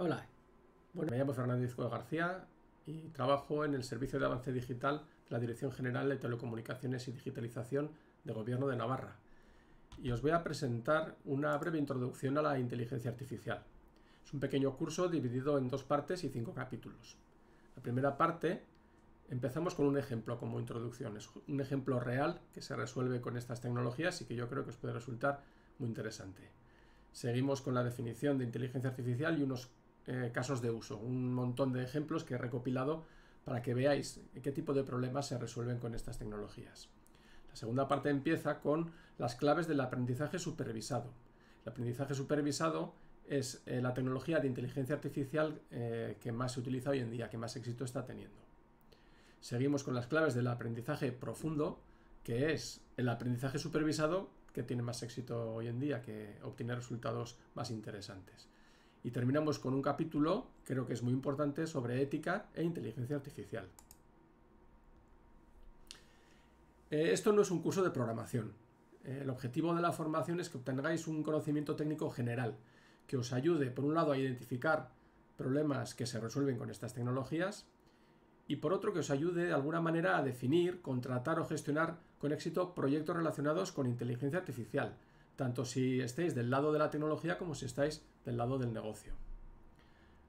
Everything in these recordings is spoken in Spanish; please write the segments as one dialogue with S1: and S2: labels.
S1: Hola, bueno, me llamo Fernández García y trabajo en el Servicio de Avance Digital de la Dirección General de Telecomunicaciones y Digitalización del Gobierno de Navarra. Y os voy a presentar una breve introducción a la inteligencia artificial. Es un pequeño curso dividido en dos partes y cinco capítulos. La primera parte empezamos con un ejemplo como introducción. Es un ejemplo real que se resuelve con estas tecnologías y que yo creo que os puede resultar muy interesante. Seguimos con la definición de inteligencia artificial y unos eh, casos de uso, un montón de ejemplos que he recopilado para que veáis qué tipo de problemas se resuelven con estas tecnologías. La segunda parte empieza con las claves del aprendizaje supervisado. El aprendizaje supervisado es eh, la tecnología de inteligencia artificial eh, que más se utiliza hoy en día, que más éxito está teniendo. Seguimos con las claves del aprendizaje profundo, que es el aprendizaje supervisado que tiene más éxito hoy en día, que obtiene resultados más interesantes. Y terminamos con un capítulo, creo que es muy importante, sobre ética e inteligencia artificial. Eh, esto no es un curso de programación. Eh, el objetivo de la formación es que obtengáis un conocimiento técnico general que os ayude, por un lado, a identificar problemas que se resuelven con estas tecnologías y por otro que os ayude de alguna manera a definir, contratar o gestionar con éxito proyectos relacionados con inteligencia artificial, tanto si estáis del lado de la tecnología como si estáis del lado del negocio.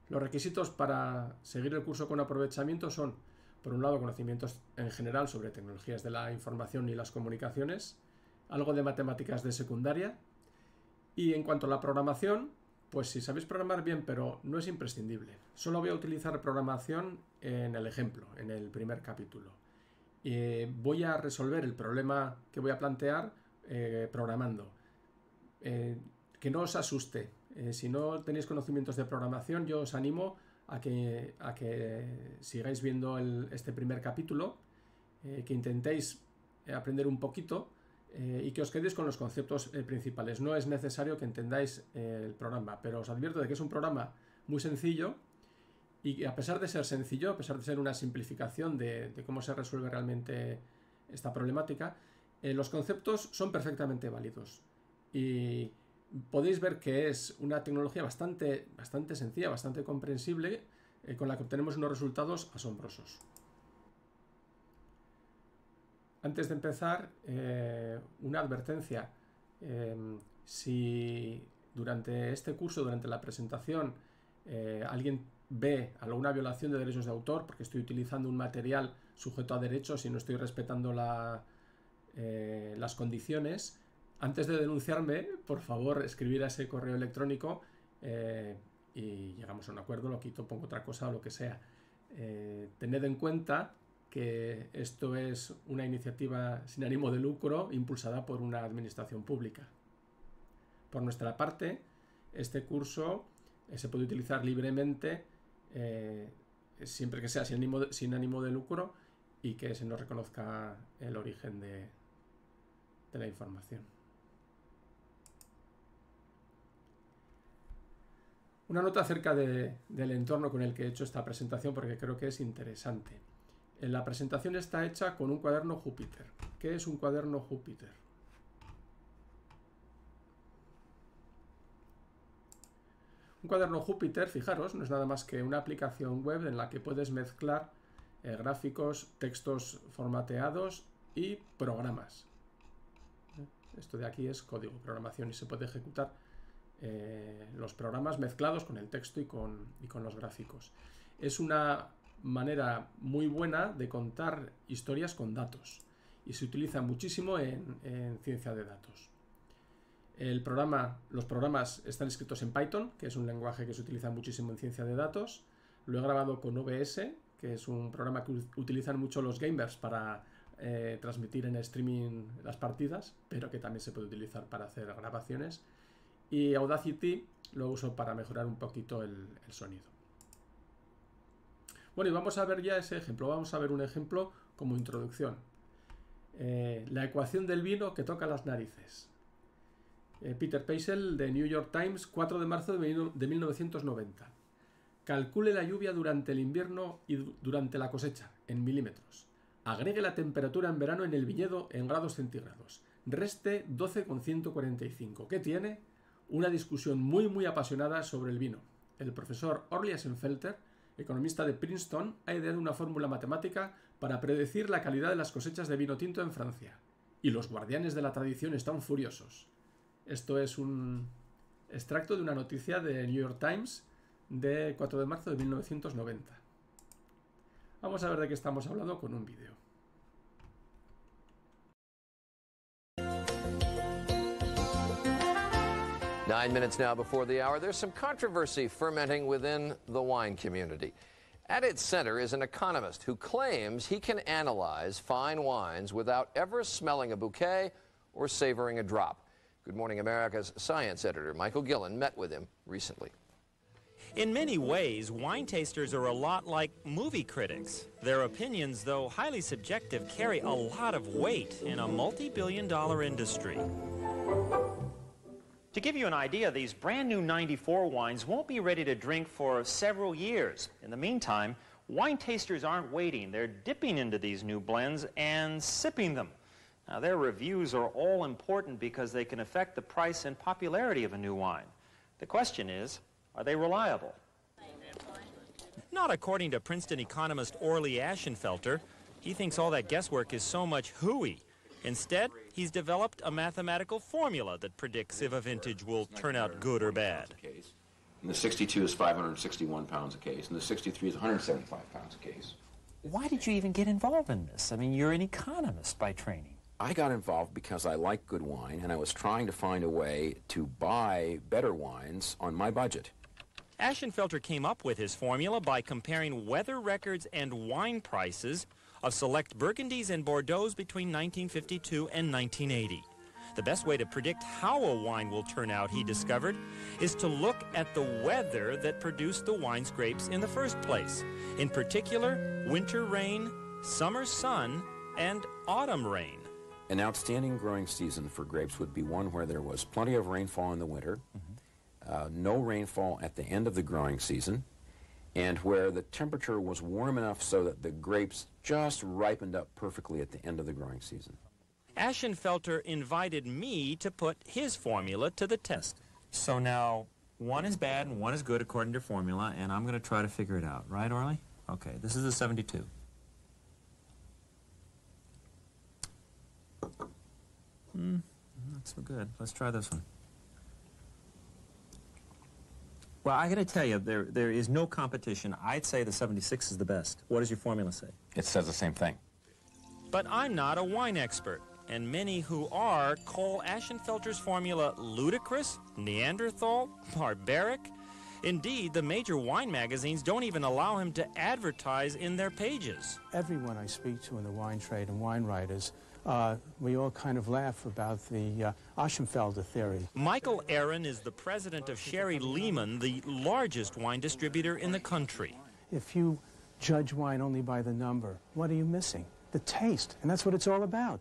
S1: Los requisitos para seguir el curso con aprovechamiento son, por un lado, conocimientos en general sobre tecnologías de la información y las comunicaciones, algo de matemáticas de secundaria, y en cuanto a la programación, pues si sabéis programar bien, pero no es imprescindible. Solo voy a utilizar programación en el ejemplo, en el primer capítulo. Eh, voy a resolver el problema que voy a plantear eh, programando. Eh, que no os asuste. Eh, si no tenéis conocimientos de programación, yo os animo a que, sigáis viendo este primer capítulo, eh, que intentéis aprender un poquito y que os quedéis con los conceptos principales. No es necesario que entendáis el programa, pero os advierto de que es un programa muy sencillo y que a pesar de ser sencillo, a pesar de ser una simplificación de cómo se resuelve realmente esta problemática, los conceptos son perfectamente válidos. Y podéis ver que es una tecnología bastante, bastante sencilla, bastante comprensible, eh, con la que obtenemos unos resultados asombrosos. Antes de empezar, eh, una advertencia. Em, si durante este curso, durante la presentación, eh, alguien ve alguna violación de derechos de autor, porque estoy utilizando un material sujeto a derechos y no estoy respetando las condiciones, antes de denunciarme, por favor, escribir a ese correo electrónico eh, y llegamos a un acuerdo, lo quito, pongo otra cosa o lo que sea. Eh, tened en cuenta que esto es una iniciativa sin ánimo de lucro impulsada por una administración pública. Por nuestra parte, este curso eh, se puede utilizar libremente siempre que sea sin ánimo, de, lucro y que se nos reconozca el origen de la información. Una nota acerca del entorno con el que he hecho esta presentación porque creo que es interesante. Eh, la presentación está hecha con un cuaderno Júpiter. ¿Qué es un cuaderno Júpiter? Un cuaderno Júpiter, fijaros, no es nada más que una aplicación web en la que puedes mezclar eh, gráficos, textos formateados y programas. ¿Eh? Esto de aquí es código, programación y se puede ejecutar eh, los programas mezclados con el texto y con, los gráficos. Es una manera muy buena de contar historias con datos y se utiliza muchísimo en, ciencia de datos. programa, los programas están escritos en Python, que es un lenguaje que se utiliza muchísimo en ciencia de datos. Lo he grabado con OBS, que es un programa que utilizan mucho los gamers para eh, transmitir en streaming las partidas, pero que también se puede utilizar para hacer grabaciones. Y Audacity lo uso para mejorar un poquito el, sonido. Bueno, y vamos a ver ya ese ejemplo. Vamos a ver un ejemplo como introducción. Eh, la ecuación del vino que toca las narices. Eh, Peter Paisel, de New York Times, 4 de marzo de, 1990. Calcule la lluvia durante el invierno y durante la cosecha, en milímetros. Agregue la temperatura en verano en el viñedo en grados centígrados. Reste 12,145. ¿Qué tiene? una discusión muy muy apasionada sobre el vino. El profesor Orly Enfelter, economista de Princeton, ha ideado una fórmula matemática para predecir la calidad de las cosechas de vino tinto en Francia. Y los guardianes de la tradición están furiosos. Esto es un extracto de una noticia de New York Times de 4 de marzo de 1990. Vamos a ver de qué estamos hablando con un vídeo.
S2: Nine minutes now before the hour, there's some controversy fermenting within the wine community. At its center is an economist who claims he can analyze fine wines without ever smelling a bouquet or savoring a drop. Good Morning America's science editor Michael Gillen met with him recently.
S3: In many ways, wine tasters are a lot like movie critics. Their opinions, though highly subjective, carry a lot of weight in a multi billion dollar industry. To give you an idea, these brand new 94 wines won't be ready to drink for several years. In the meantime, wine tasters aren't waiting. They're dipping into these new blends and sipping them. Now, their reviews are all important because they can affect the price and popularity of a new wine. The question is, are they reliable? Not according to Princeton economist Orly Ashenfelter. He thinks all that guesswork is so much hooey. Instead, he's developed a mathematical formula that predicts if a vintage will turn out good or bad.
S2: And the 62 is 561 pounds a case, and the 63 is 175 pounds a case.
S3: Why did you even get involved in this? I mean, you're an economist
S2: by training. I got involved because I like good wine, and I was trying to find a way to buy better wines on my budget.
S3: Ashenfelter came up with his formula by comparing weather records and wine prices of select Burgundies and Bordeaux's between 1952 and 1980. The best way to predict how a wine will turn out, he discovered, is to look at the weather that produced the wine's grapes in the first place. In particular, winter rain, summer sun,
S2: and autumn rain. An outstanding growing season for grapes would be one where there was plenty of rainfall in the winter, mm -hmm. uh, no rainfall at the end of the growing season, and where the temperature was warm enough so that the grapes just ripened up perfectly at the end of the growing season.
S3: Ashenfelter invited me to put his formula to the test. So now one is bad and one is good according to formula, and I'm going to try to figure it out. Right, Orly? Okay, this is a 72. Hmm, not so good. Let's try this one. Well, I got to tell you, there there is no competition. I'd say the 76 is the best. What does your formula say? It
S2: says the same thing.
S3: But I'm not a wine expert, and many who are call Ashenfelter's formula ludicrous, Neanderthal, barbaric. Indeed, the major wine magazines don't even allow him to advertise in their pages. Everyone I speak to in the wine trade and wine writers uh, we all kind of laugh about the uh, Aschenfelder theory. Michael Aaron is the president of Sherry Lehman, the largest wine distributor in the country. If you judge wine only by the number, what are you missing? The taste, and that's what it's all about.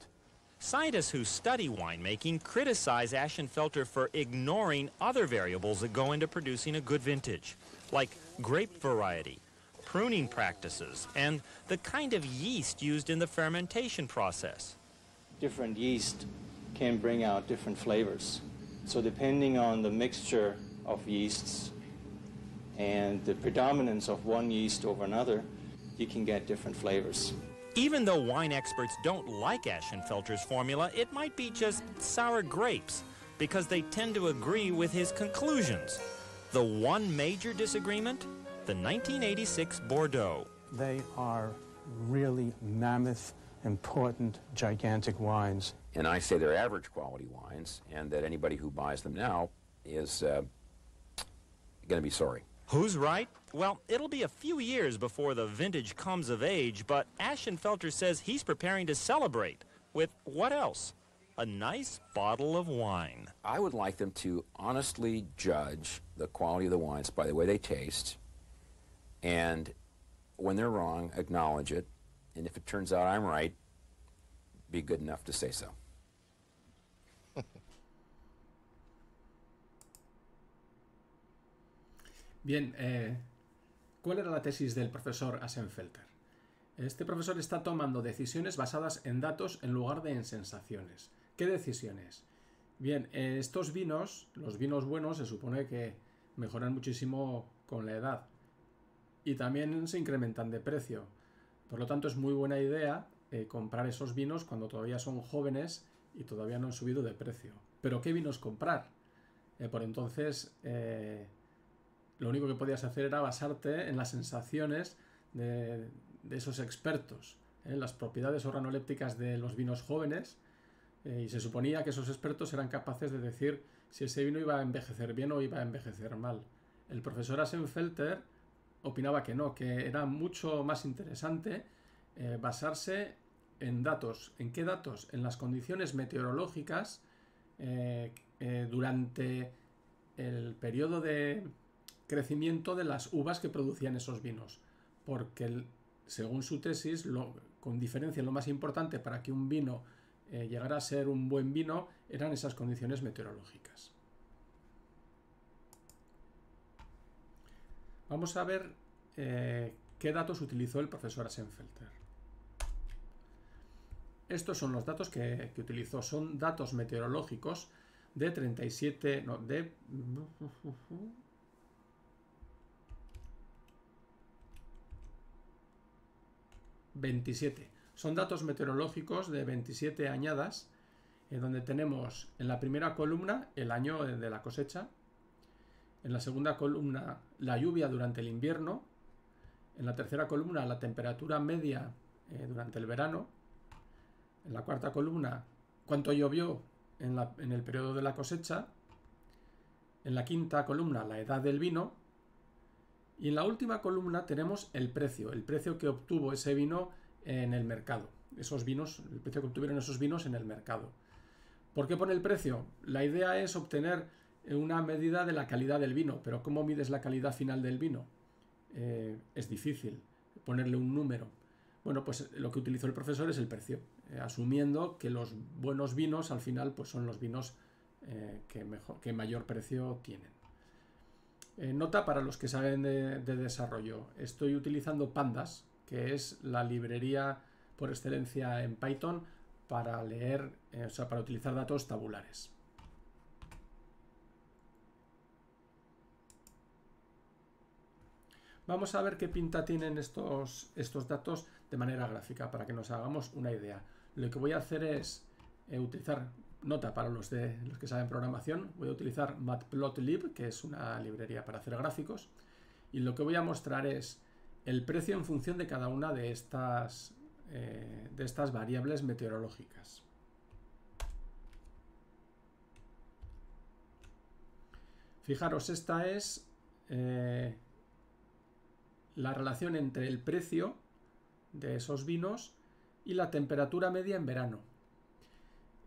S3: Scientists who study winemaking criticize Aschenfelter for ignoring other variables that go into producing a good vintage, like grape variety, pruning practices, and the kind of yeast used in the fermentation process different yeast can bring out different flavors. So depending on the mixture of yeasts and the predominance of one yeast over another, you can get different flavors. Even though wine experts don't like Ashenfelter's formula, it might be just sour grapes because they tend to agree with his conclusions. The one major disagreement? The 1986 Bordeaux. They are really mammoth important, gigantic wines.
S2: And I say they're average quality wines, and that anybody who buys them now is uh, going to be sorry.
S3: Who's right? Well, it'll be a few years before the vintage comes of age, but Ashenfelter says he's preparing to celebrate with what else? A nice
S2: bottle of wine. I would like them to honestly judge the quality of the wines by the way they taste, and when they're wrong, acknowledge it,
S1: Bien, ¿cuál era la tesis del profesor Asenfelter? Este profesor está tomando decisiones basadas en datos en lugar de en sensaciones. ¿Qué decisiones? Bien, eh, estos vinos, los vinos buenos, se supone que mejoran muchísimo con la edad y también se incrementan de precio. Por lo tanto, es muy buena idea eh, comprar esos vinos cuando todavía son jóvenes y todavía no han subido de precio. Pero ¿qué vinos comprar? Eh, por entonces, eh, lo único que podías hacer era basarte en las sensaciones de, de esos expertos, en las propiedades organolépticas de los vinos jóvenes. y se suponía que esos expertos eran capaces de decir si ese vino iba a envejecer bien o iba a envejecer mal. El profesor Asenfelter opinaba que no, que era mucho más interesante eh, basarse en datos. ¿En qué datos? En las condiciones meteorológicas eh, eh, durante el periodo de crecimiento de las uvas que producían esos vinos. Porque, según su tesis, con diferencia lo más importante para que un vino llegara a ser un buen vino eran esas condiciones meteorológicas. Vamos a ver eh, qué datos utilizó el profesor Asenfelter. Estos son los datos que, que utilizó. Son datos meteorológicos de 37... No, de... ...27. Son datos meteorológicos de 27 añadas... ...en donde tenemos en la primera columna el año de la cosecha... En la segunda columna, la lluvia durante el invierno. En la tercera columna, la temperatura media eh, durante el verano. En la cuarta columna, cuánto llovió en, en el periodo de la cosecha. En la quinta columna, la edad del vino. Y en la última columna tenemos el precio, el precio que obtuvo ese vino en el mercado. Esos vinos, el precio que obtuvieron esos vinos en el mercado. ¿Por qué pone el precio? La idea es obtener una medida de la calidad del vino, pero ¿cómo mides la calidad final del vino? Eh, es difícil ponerle un número. Bueno, pues lo que utilizó el profesor es el precio, eh, asumiendo que los buenos vinos al final pues son los vinos eh, que, mejor, que mayor precio tienen. nota para los que saben de, de desarrollo, estoy utilizando Pandas, que es la librería por excelencia en Python para leer, o sea, para utilizar datos tabulares. Vamos a ver qué pinta tienen estos, estos datos de manera gráfica para que nos hagamos una idea. Lo que voy a hacer es eh, utilizar, nota para los, de, los que saben programación, voy a utilizar Matplotlib, que es una librería para hacer gráficos, y lo que voy a mostrar es el precio en función de cada una de estas, eh, de estas variables meteorológicas. Fijaros, esta es... Eh, la relación entre el precio de esos vinos y la temperatura media en verano.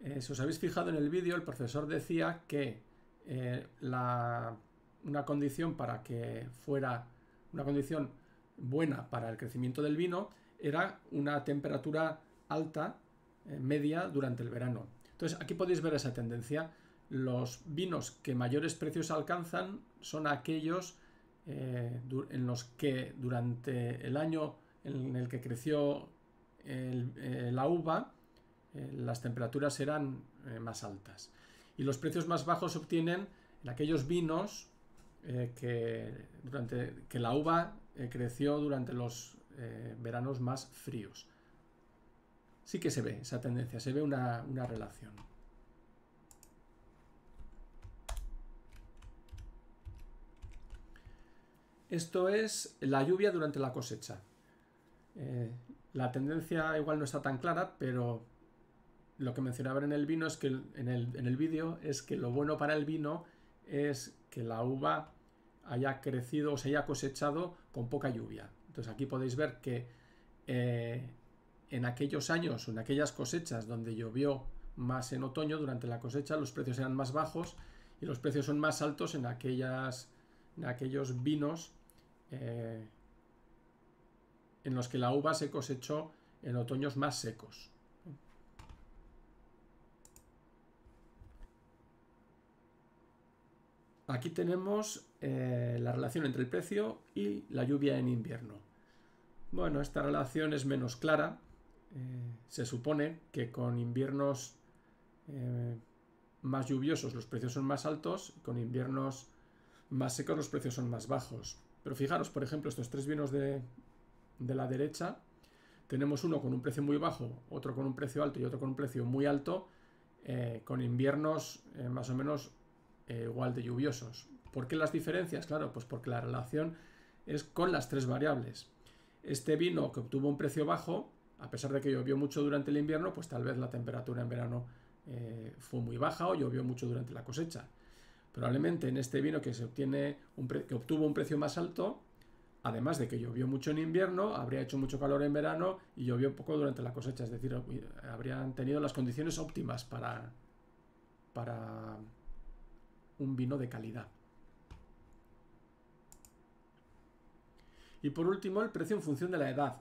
S1: Eh, si os habéis fijado en el vídeo, el profesor decía que eh, una condición para que fuera una condición buena para el crecimiento del vino era una temperatura alta, eh, media, durante el verano. Entonces aquí podéis ver esa tendencia. Los vinos que mayores precios alcanzan son aquellos eh, en los que durante el año en el que creció eh, la uva, eh, las temperaturas eran más altas. Y los precios más bajos se obtienen en aquellos vinos que, durante, que la uva creció durante los veranos más fríos. Sí que se ve esa tendencia, se ve una relación. Esto es la lluvia durante la cosecha. Eh, la tendencia igual no está tan clara, pero lo que mencionaba en el vino es que en el, vídeo es que lo bueno para el vino es que la uva haya crecido o se haya cosechado con poca lluvia. Entonces aquí podéis ver que eh, en aquellos años o en aquellas cosechas donde llovió más en otoño, durante la cosecha los precios eran más bajos y los precios son más altos en, aquellas, en aquellos vinos eh, en los que la uva se cosechó en otoños más secos. Aquí tenemos eh, la relación entre el precio y la lluvia en invierno. Bueno, esta relación es menos clara. Eh, se supone que con inviernos más lluviosos los precios son más altos, con inviernos más secos los precios son más bajos. Pero fijaros, por ejemplo, estos tres vinos de, la derecha, tenemos uno con un precio muy bajo, otro con un precio alto y otro con un precio muy alto, eh, con inviernos eh, más o menos eh, igual de lluviosos. ¿Por qué las diferencias? Claro, pues porque la relación es con las tres variables. Este vino que obtuvo un precio bajo, a pesar de que llovió mucho durante el invierno, pues tal vez la temperatura en verano fue muy baja o llovió mucho durante la cosecha. Probablemente en este vino que, obtuvo un precio más alto, además de que llovió mucho en invierno, habría hecho mucho calor en verano y llovió poco durante la cosecha, es decir, habrían tenido las condiciones óptimas para, un vino de calidad. Y por último, el precio en función de la edad.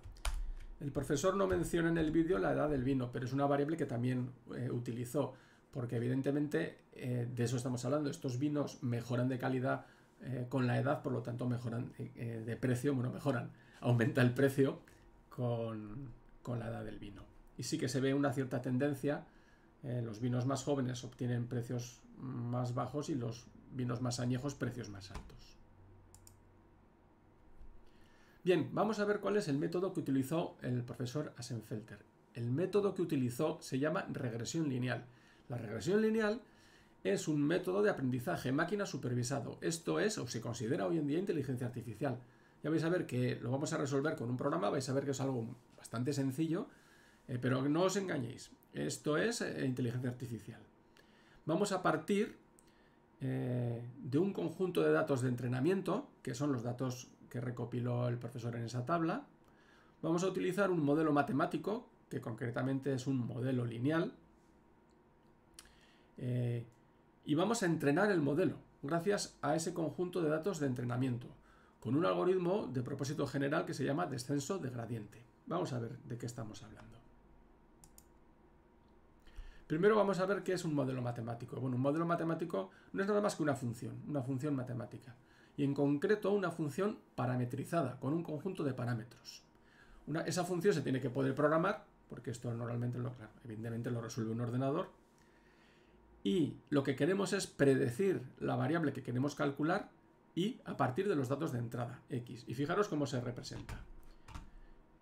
S1: El profesor no menciona en el vídeo la edad del vino, pero es una variable que también eh, utilizó porque evidentemente eh, de eso estamos hablando. Estos vinos mejoran de calidad eh, con la edad, por lo tanto mejoran eh, de precio, bueno, mejoran, aumenta el precio con, con, la edad del vino. Y sí que se ve una cierta tendencia, los vinos más jóvenes obtienen precios más bajos y los vinos más añejos precios más altos. Bien, vamos a ver cuál es el método que utilizó el profesor Asenfelter. El método que utilizó se llama regresión lineal la regresión lineal es un método de aprendizaje máquina supervisado. Esto es, o se considera hoy en día, inteligencia artificial. Ya vais a ver que lo vamos a resolver con un programa, vais a ver que es algo bastante sencillo, eh, pero no os engañéis. Esto es eh, inteligencia artificial. Vamos a partir eh, de un conjunto de datos de entrenamiento, que son los datos que recopiló el profesor en esa tabla. Vamos a utilizar un modelo matemático, que concretamente es un modelo lineal, eh, y vamos a entrenar el modelo gracias a ese conjunto de datos de entrenamiento con un algoritmo de propósito general que se llama descenso de gradiente. Vamos a ver de qué estamos hablando. Primero vamos a ver qué es un modelo matemático. Bueno, un modelo matemático no es nada más que una función, una función matemática. Y en concreto una función parametrizada, con un conjunto de parámetros. esa función se tiene que poder programar, porque esto normalmente, lo, evidentemente lo resuelve un ordenador, y lo que queremos es predecir la variable que queremos calcular y a partir de los datos de entrada, x. Y fijaros cómo se representa.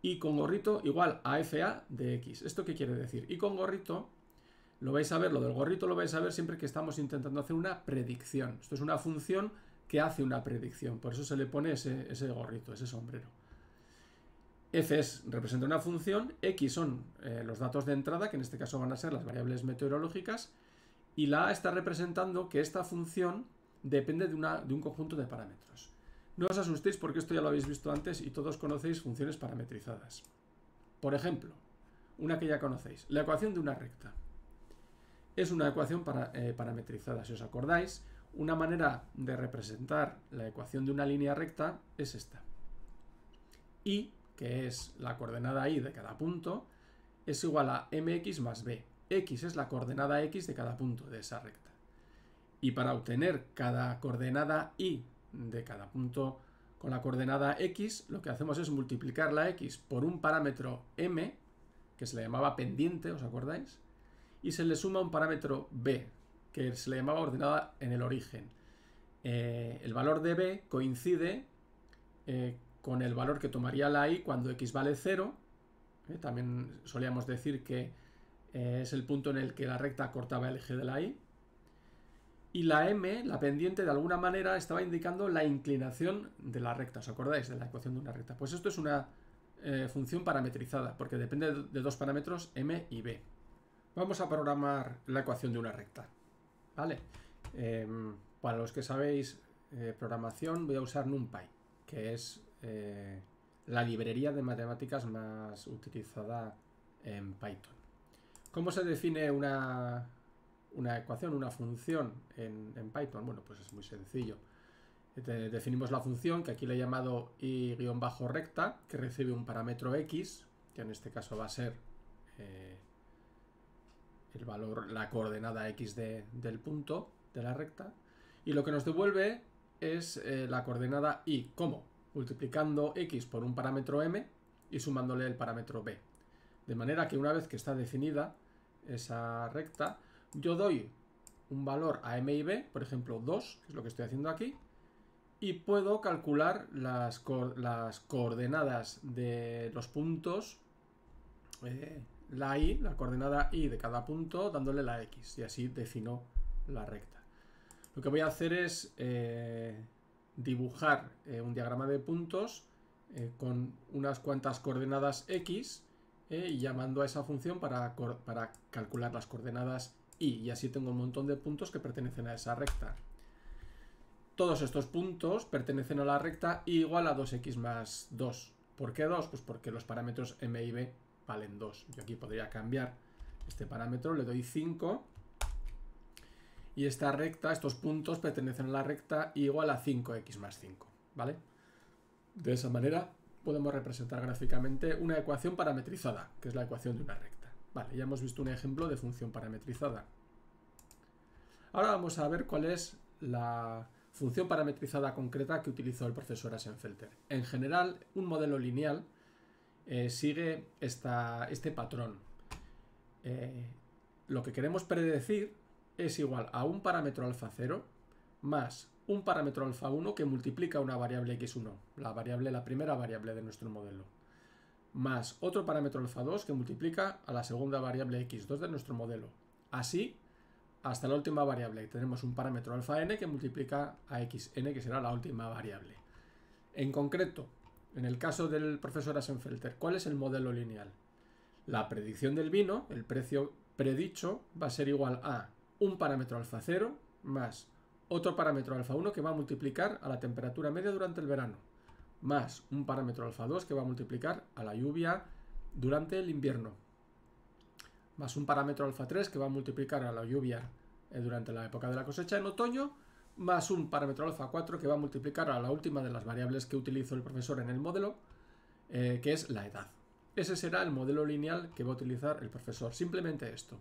S1: Y con gorrito igual a fa de x. ¿Esto qué quiere decir? Y con gorrito, lo vais a ver, lo del gorrito lo vais a ver siempre que estamos intentando hacer una predicción. Esto es una función que hace una predicción, por eso se le pone ese, gorrito, ese sombrero. f es, representa una función, x son eh, los datos de entrada, que en este caso van a ser las variables meteorológicas, y la A está representando que esta función depende de, de un conjunto de parámetros. No os asustéis porque esto ya lo habéis visto antes y todos conocéis funciones parametrizadas. Por ejemplo, una que ya conocéis, la ecuación de una recta. Es una ecuación para, eh, parametrizada, si os acordáis, una manera de representar la ecuación de una línea recta es esta. Y, que es la coordenada Y de cada punto, es igual a mx más b x es la coordenada x de cada punto de esa recta. Y para obtener cada coordenada y de cada punto con la coordenada x, lo que hacemos es multiplicar la x por un parámetro m, que se le llamaba pendiente, ¿os acordáis? Y se le suma un parámetro b, que se le llamaba ordenada en el origen. Eh, el valor de b coincide eh, con el valor que tomaría la y cuando x vale 0. Eh, también solíamos decir que eh, es el punto en el que la recta cortaba el eje de la Y, y la m, la pendiente, de alguna manera estaba indicando la inclinación de la recta. ¿Os acordáis de la ecuación de una recta? Pues esto es una eh, función parametrizada, porque depende de dos parámetros m y b. Vamos a programar la ecuación de una recta. ¿Vale? Em, para los que sabéis eh, programación, voy a usar NumPy, que es la librería de matemáticas más utilizada en Python. ¿Cómo se define una, ecuación, una función en, Python? Bueno, pues es muy sencillo. definimos la función, que aquí le he llamado y-recta, que recibe un parámetro x, que en este caso va a ser eh, el valor, la coordenada x del punto de la recta, y lo que nos devuelve es eh, la coordenada y, ¿cómo? Multiplicando x por un parámetro m y sumándole el parámetro b. De manera que una vez que está definida esa recta, yo doy un valor a M y B, por ejemplo 2, que es lo que estoy haciendo aquí, y puedo calcular las, coordenadas de los puntos, eh, la i, la coordenada Y de cada punto, dándole la X, y así defino la recta. Lo que voy a hacer es eh, dibujar eh, un diagrama de puntos con unas cuantas coordenadas X, e y llamando a esa función para, calcular las coordenadas y. Y así tengo un montón de puntos que pertenecen a esa recta. Todos estos puntos pertenecen a la recta igual a 2x más 2. ¿Por qué 2? Pues porque los parámetros m y b valen 2. Yo aquí podría cambiar este parámetro, le doy 5. Y esta recta, estos puntos pertenecen a la recta igual a 5x más 5, ¿vale? De esa manera podemos representar gráficamente una ecuación parametrizada, que es la ecuación de una recta. Vale, ya hemos visto un ejemplo de función parametrizada. Ahora vamos a ver cuál es la función parametrizada concreta que utilizó el profesor Asenfelter. En general, un modelo lineal eh, sigue este patrón. Eh, lo que queremos predecir es igual a un parámetro alfa cero más un parámetro alfa1 que multiplica una variable x1, la, variable, la primera variable de nuestro modelo, más otro parámetro alfa2 que multiplica a la segunda variable x2 de nuestro modelo. Así, hasta la última variable. Tenemos un parámetro alfa n que multiplica a xn, que será la última variable. En concreto, en el caso del profesor Asenfelter, ¿cuál es el modelo lineal? La predicción del vino, el precio predicho, va a ser igual a un parámetro alfa 0 más otro parámetro alfa 1 que va a multiplicar a la temperatura media durante el verano, más un parámetro alfa 2 que va a multiplicar a la lluvia durante el invierno, más un parámetro alfa 3 que va a multiplicar a la lluvia eh, durante la época de la cosecha en otoño, más un parámetro alfa 4 que va a multiplicar a la última de las variables que utilizó el profesor en el modelo, eh, que es la edad. Ese será el modelo lineal que va a utilizar el profesor. Simplemente esto.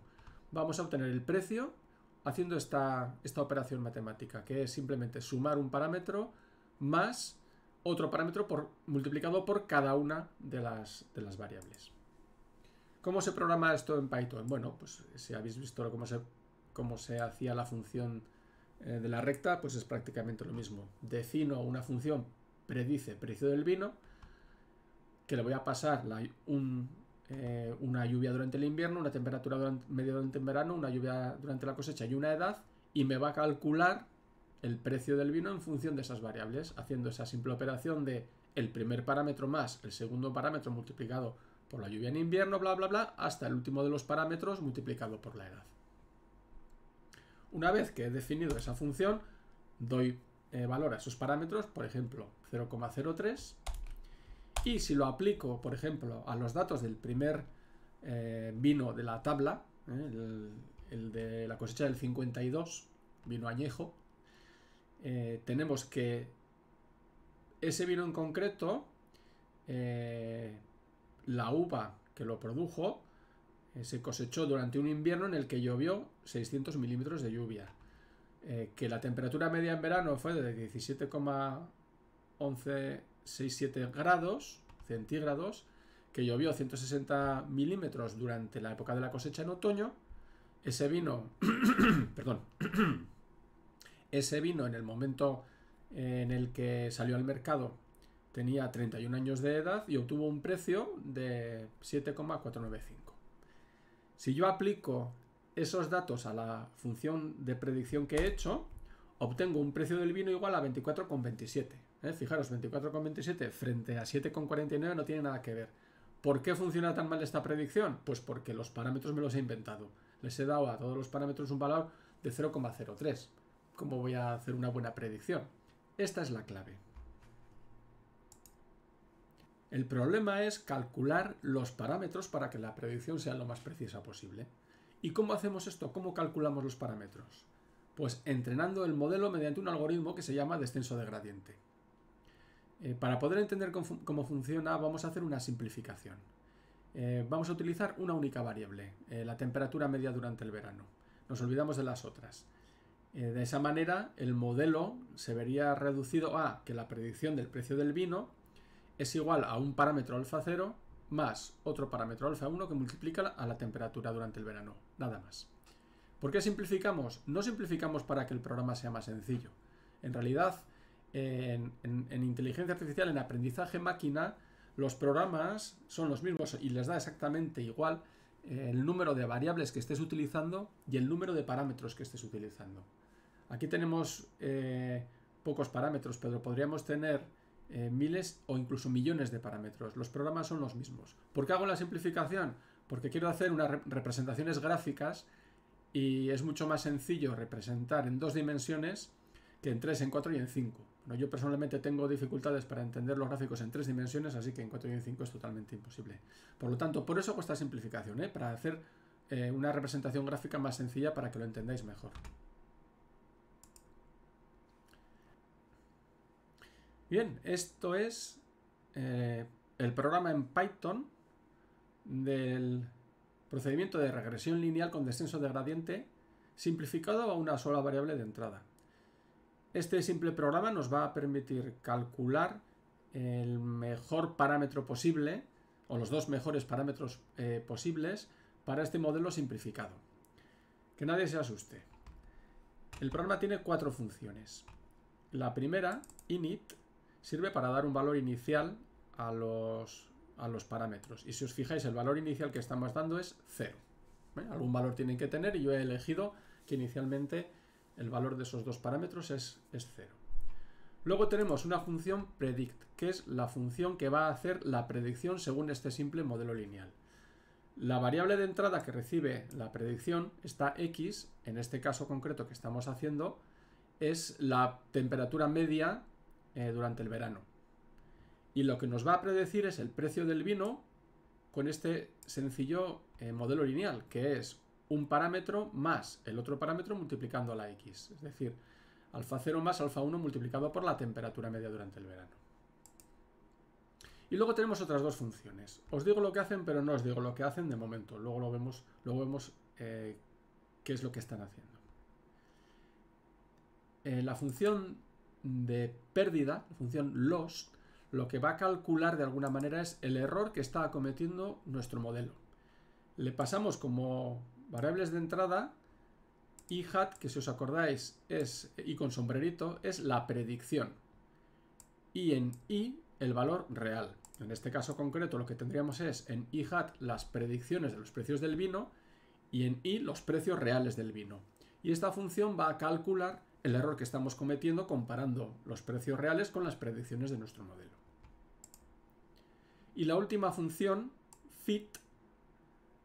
S1: Vamos a obtener el precio haciendo esta, esta operación matemática, que es simplemente sumar un parámetro más otro parámetro por, multiplicado por cada una de las, de las variables. ¿Cómo se programa esto en Python? Bueno, pues si habéis visto cómo se, cómo se hacía la función eh, de la recta, pues es prácticamente lo mismo. Defino una función, predice precio del vino, que le voy a pasar la, un, eh, una lluvia durante el invierno, una temperatura durante, media durante el verano, una lluvia durante la cosecha y una edad, y me va a calcular el precio del vino en función de esas variables, haciendo esa simple operación de el primer parámetro más el segundo parámetro multiplicado por la lluvia en invierno, bla, bla, bla, hasta el último de los parámetros multiplicado por la edad. Una vez que he definido esa función, doy eh, valor a esos parámetros, por ejemplo, 0,03 y si lo aplico, por ejemplo, a los datos del primer eh, vino de la tabla, ¿eh? el, de la cosecha del 52, vino añejo, eh, tenemos que ese vino en concreto, la uva que lo produjo, se cosechó durante un invierno en el que llovió 600 milímetros de lluvia. que la temperatura media en verano fue de 17,11 67 grados centígrados, que llovió 160 milímetros durante la época de la cosecha en otoño. Ese vino, perdón, ese vino en el momento eh, en el que salió al mercado tenía 31 años de edad y obtuvo un precio de 7,495. Si yo aplico esos datos a la función de predicción que he hecho, obtengo un precio del vino igual a 24,27. ¿Eh? Fijaros, 24,27 frente a 7,49 no tiene nada que ver. ¿Por qué funciona tan mal esta predicción? Pues porque los parámetros me los he inventado. Les he dado a todos los parámetros un valor de 0,03. ¿Cómo voy a hacer una buena predicción? Esta es la clave. El problema es calcular los parámetros para que la predicción sea lo más precisa posible. ¿Y cómo hacemos esto? ¿Cómo calculamos los parámetros? Pues entrenando el modelo mediante un algoritmo que se llama descenso de gradiente. Eh, para poder entender cómo, funciona, vamos a hacer una simplificación. Eh, vamos a utilizar una única variable, eh, la temperatura media durante el verano. Nos olvidamos de las otras. de esa manera, el modelo se vería reducido a que la predicción del precio del vino es igual a un parámetro alfa 0 más otro parámetro alfa 1 que multiplica a la temperatura durante el verano. Nada más. ¿Por qué simplificamos? No simplificamos para que el programa sea más sencillo. En realidad, en, inteligencia artificial, en aprendizaje máquina, los programas son los mismos y les da exactamente igual eh, el número de variables que estés utilizando y el número de parámetros que estés utilizando. Aquí tenemos eh, pocos parámetros, pero podríamos tener eh, miles o incluso millones de parámetros. Los programas son los mismos. ¿Por qué hago la simplificación? Porque quiero hacer unas representaciones gráficas y es mucho más sencillo representar en dos dimensiones que en tres, en cuatro y en cinco yo personalmente tengo dificultades para entender los gráficos en tres dimensiones, así que en 4 y en 5 es totalmente imposible. Por lo tanto, por eso cuesta simplificación, ¿eh? para hacer eh, una representación gráfica más sencilla para que lo entendáis mejor. Bien, esto es eh, el programa en Python del procedimiento de regresión lineal con descenso de gradiente simplificado a una sola variable de entrada. Este simple programa nos va a permitir calcular el mejor parámetro posible, o los dos mejores parámetros eh, posibles, para este modelo simplificado. Que nadie se asuste. El programa tiene cuatro funciones. La primera, init, sirve para dar un valor inicial a los, a los parámetros. Y si os fijáis, el valor inicial que estamos dando es 0. ¿eh? Algún valor tienen que tener y yo he elegido que inicialmente el valor de esos dos parámetros es, cero. Luego tenemos una función predict, que es la función que va a hacer la predicción según este simple modelo lineal. La variable de entrada que recibe la predicción, esta x, en este caso concreto que estamos haciendo, es la temperatura media eh, durante el verano. Y lo que nos va a predecir es el precio del vino con este sencillo eh, modelo lineal, que es un parámetro más el otro parámetro multiplicando la x. Es decir, alfa 0 más alfa 1 multiplicado por la temperatura media durante el verano. Y luego tenemos otras dos funciones. Os digo lo que hacen, pero no os digo lo que hacen de momento. Luego lo vemos, luego vemos eh, qué es lo que están haciendo. Eh, la función de pérdida, la función loss, lo que va a calcular de alguna manera es el error que está cometiendo nuestro modelo. Le pasamos como variables de entrada, y hat, que si os acordáis, es y con sombrerito, es la predicción. Y en i, el valor real. En este caso concreto lo que tendríamos es en i hat las predicciones de los precios del vino y en i los precios reales del vino. Y esta función va a calcular el error que estamos cometiendo comparando los precios reales con las predicciones de nuestro modelo. Y la última función, fit,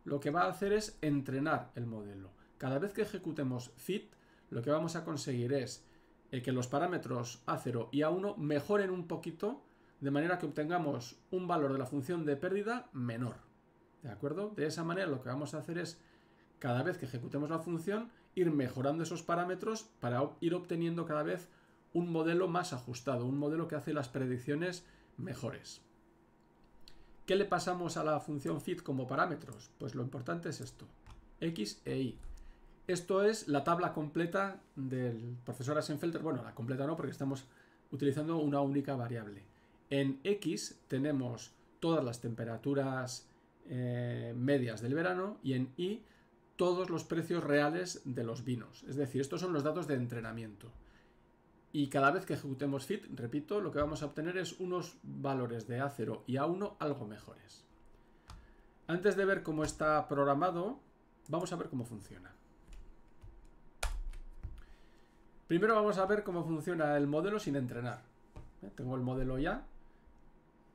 S1: lo que va a hacer es entrenar el modelo. Cada vez que ejecutemos fit, lo que vamos a conseguir es eh, que los parámetros A0 y A1 mejoren un poquito, de manera que obtengamos un valor de la función de pérdida menor. ¿De acuerdo? De esa manera lo que vamos a hacer es, cada vez que ejecutemos la función, ir mejorando esos parámetros para ir obteniendo cada vez un modelo más ajustado, un modelo que hace las predicciones mejores. ¿Qué le pasamos a la función fit como parámetros? Pues lo importante es esto, x e y. Esto es la tabla completa del profesor Asenfelder. Bueno, la completa no, porque estamos utilizando una única variable. En x tenemos todas las temperaturas eh, medias del verano y en y todos los precios reales de los vinos. Es decir, estos son los datos de entrenamiento. Y cada vez que ejecutemos fit, repito, lo que vamos a obtener es unos valores de A0 y A1 algo mejores. Antes de ver cómo está programado, vamos a ver cómo funciona. Primero vamos a ver cómo funciona el modelo sin entrenar. ¿Eh? Tengo el modelo ya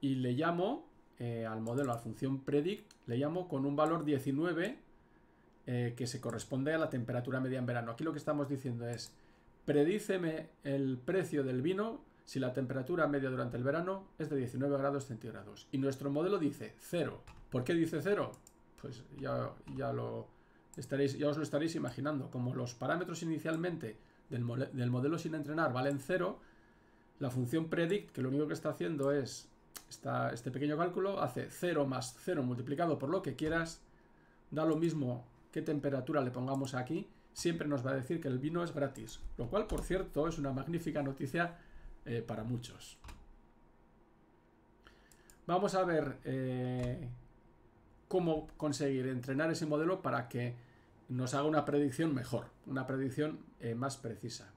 S1: y le llamo eh, al modelo, a la función predict, le llamo con un valor 19 eh, que se corresponde a la temperatura media en verano. Aquí lo que estamos diciendo es Predíceme el precio del vino si la temperatura media durante el verano es de 19 grados centígrados. Y nuestro modelo dice cero. ¿Por qué dice cero? Pues ya, ya, lo estaréis, ya os lo estaréis imaginando. Como los parámetros inicialmente del, modelo sin entrenar valen cero, la función predict, que lo único que está haciendo es este pequeño cálculo, hace 0 más 0 multiplicado por lo que quieras, da lo mismo qué temperatura le pongamos aquí, siempre nos va a decir que el vino es gratis, lo cual, por cierto, es una magnífica noticia eh, para muchos. Vamos a ver eh, cómo conseguir entrenar ese modelo para que nos haga una predicción mejor, una predicción eh, más precisa.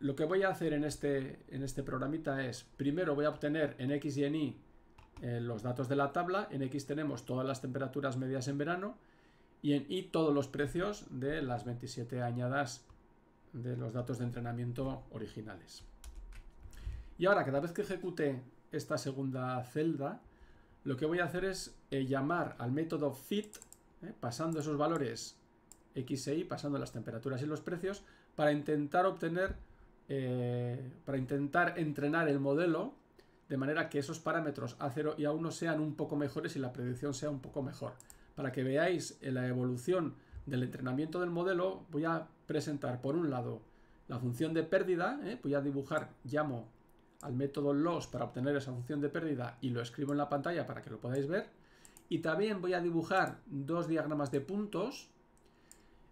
S1: lo que voy a hacer en este, en este programita es, primero voy a obtener en X y en Y los datos de la tabla, en X tenemos todas las temperaturas medias en verano, y, en, y todos los precios de las 27 añadas de los datos de entrenamiento originales. Y ahora, cada vez que ejecute esta segunda celda, lo que voy a hacer es eh, llamar al método fit, eh, pasando esos valores x e y, pasando las temperaturas y los precios, para intentar obtener, eh, para intentar entrenar el modelo de manera que esos parámetros A0 y A1 sean un poco mejores y la predicción sea un poco mejor para que veáis la evolución del entrenamiento del modelo, voy a presentar por un lado la función de pérdida, ¿eh? voy a dibujar, llamo al método loss para obtener esa función de pérdida y lo escribo en la pantalla para que lo podáis ver. Y también voy a dibujar dos diagramas de puntos.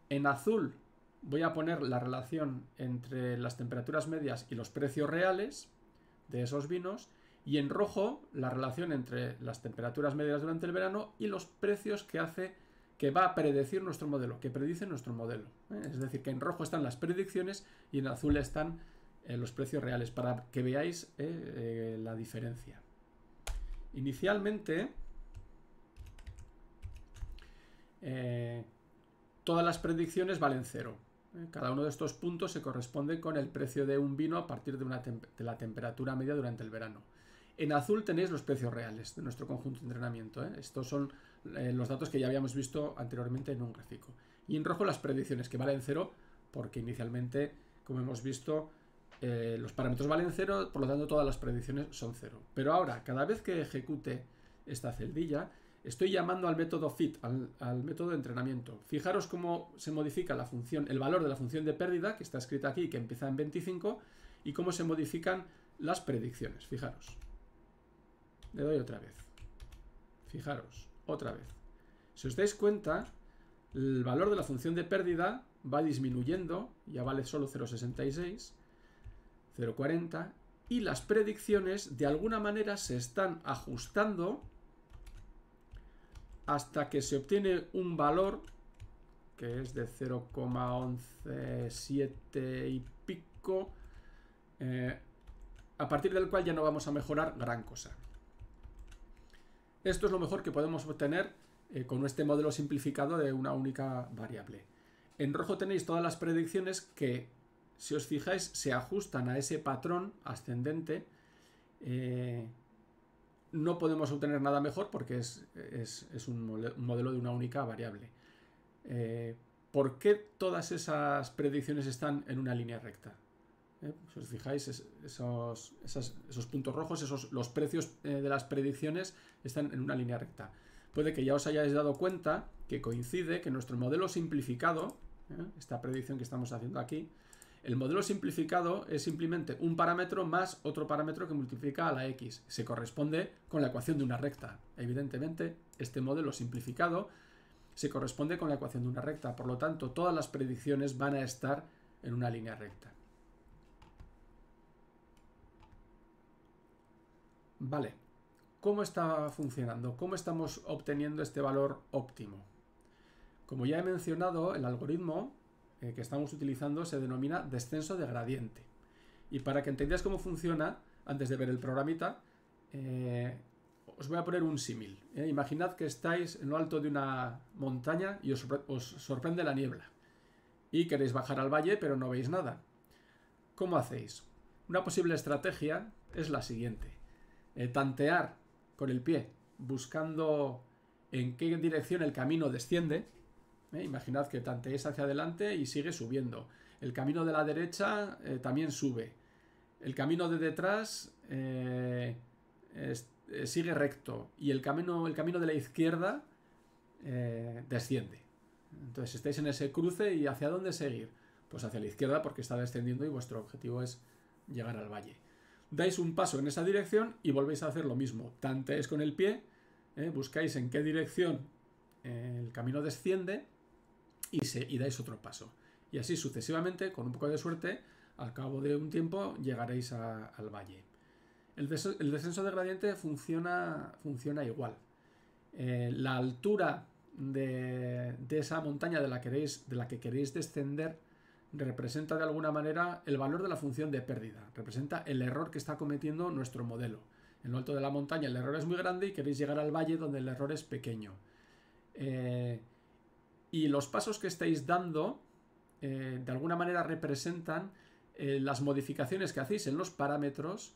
S1: En azul voy a poner la relación entre las temperaturas medias y los precios reales de esos vinos y en rojo la relación entre las temperaturas medias durante el verano y los precios que hace que va a predecir nuestro modelo, que predice nuestro modelo. ¿eh? Es decir, que en rojo están las predicciones y en azul están eh, los precios reales, para que veáis eh, la diferencia. Inicialmente, todas las predicciones valen cero. Cada uno de estos puntos se corresponde con el precio de un vino a partir de la temperatura media durante el verano. En azul tenéis los precios reales de nuestro conjunto de entrenamiento. ¿eh? Estos son eh, los datos que ya habíamos visto anteriormente en un gráfico. Y en rojo las predicciones, que valen cero, porque inicialmente, como hemos visto, eh, los parámetros valen cero, por lo tanto todas las predicciones son cero. Pero ahora, cada vez que ejecute esta celdilla, estoy llamando al método fit, al, método de entrenamiento. Fijaros cómo se modifica la función, el valor de la función de pérdida, que está escrita aquí, que empieza en 25, y cómo se modifican las predicciones. Fijaros. Le doy otra vez. Fijaros, otra vez. Si os dais cuenta, el valor de la función de pérdida va disminuyendo, ya vale solo 0,66, 0,40, y las predicciones de alguna manera se están ajustando hasta que se obtiene un valor que es de 0,117 y pico, eh, a partir del cual ya no vamos a mejorar gran cosa. Esto es lo mejor que podemos obtener eh, con este modelo simplificado de una única variable. En rojo tenéis todas las predicciones que, si os fijáis, se ajustan a ese patrón ascendente. Eh, no podemos obtener nada mejor porque es, un, modelo de una única variable. Eh, ¿Por qué todas esas predicciones están en una línea recta? ¿eh? si os fijáis, esos, puntos rojos, esos, los precios eh, de las predicciones están en una línea recta. Puede que ya os hayáis dado cuenta que coincide que nuestro modelo simplificado, ¿eh? esta predicción que estamos haciendo aquí, el modelo simplificado es simplemente un parámetro más otro parámetro que multiplica a la x. Se corresponde con la ecuación de una recta. Evidentemente, este modelo simplificado se corresponde con la ecuación de una recta. Por lo tanto, todas las predicciones van a estar en una línea recta. Vale, ¿cómo está funcionando? ¿Cómo estamos obteniendo este valor óptimo? Como ya he mencionado, el algoritmo eh, que estamos utilizando se denomina descenso de gradiente. Y para que entendáis cómo funciona, antes de ver el programita, eh, os voy a poner un símil. Eh. Imaginad que estáis en lo alto de una montaña y os sorprende la niebla. Y queréis bajar al valle, pero no veis nada. ¿Cómo hacéis? Una posible estrategia es la siguiente. Eh, tantear con el pie, buscando en qué dirección el camino desciende. ¿eh? imaginad que tanteéis hacia adelante y sigue subiendo. El camino de la derecha eh, también sube. El camino de detrás sigue recto. Y el camino, el camino de la izquierda desciende. Entonces estáis en ese cruce y hacia dónde seguir. Pues hacia la izquierda porque está descendiendo y vuestro objetivo es llegar al valle dais un paso en esa dirección y volvéis a hacer lo mismo. es con el pie, eh, buscáis en qué dirección eh, el camino desciende y, se, y dais otro paso. Y así sucesivamente, con un poco de suerte, al cabo de un tiempo llegaréis al valle. El, descenso de gradiente funciona, funciona igual. Eh, la altura de, de, esa montaña de la, queréis, de la que queréis descender representa de alguna manera el valor de la función de pérdida, representa el error que está cometiendo nuestro modelo. En lo alto de la montaña el error es muy grande y queréis llegar al valle donde el error es pequeño. Eh, y los pasos que estáis dando eh, de alguna manera representan eh, las modificaciones que hacéis en los parámetros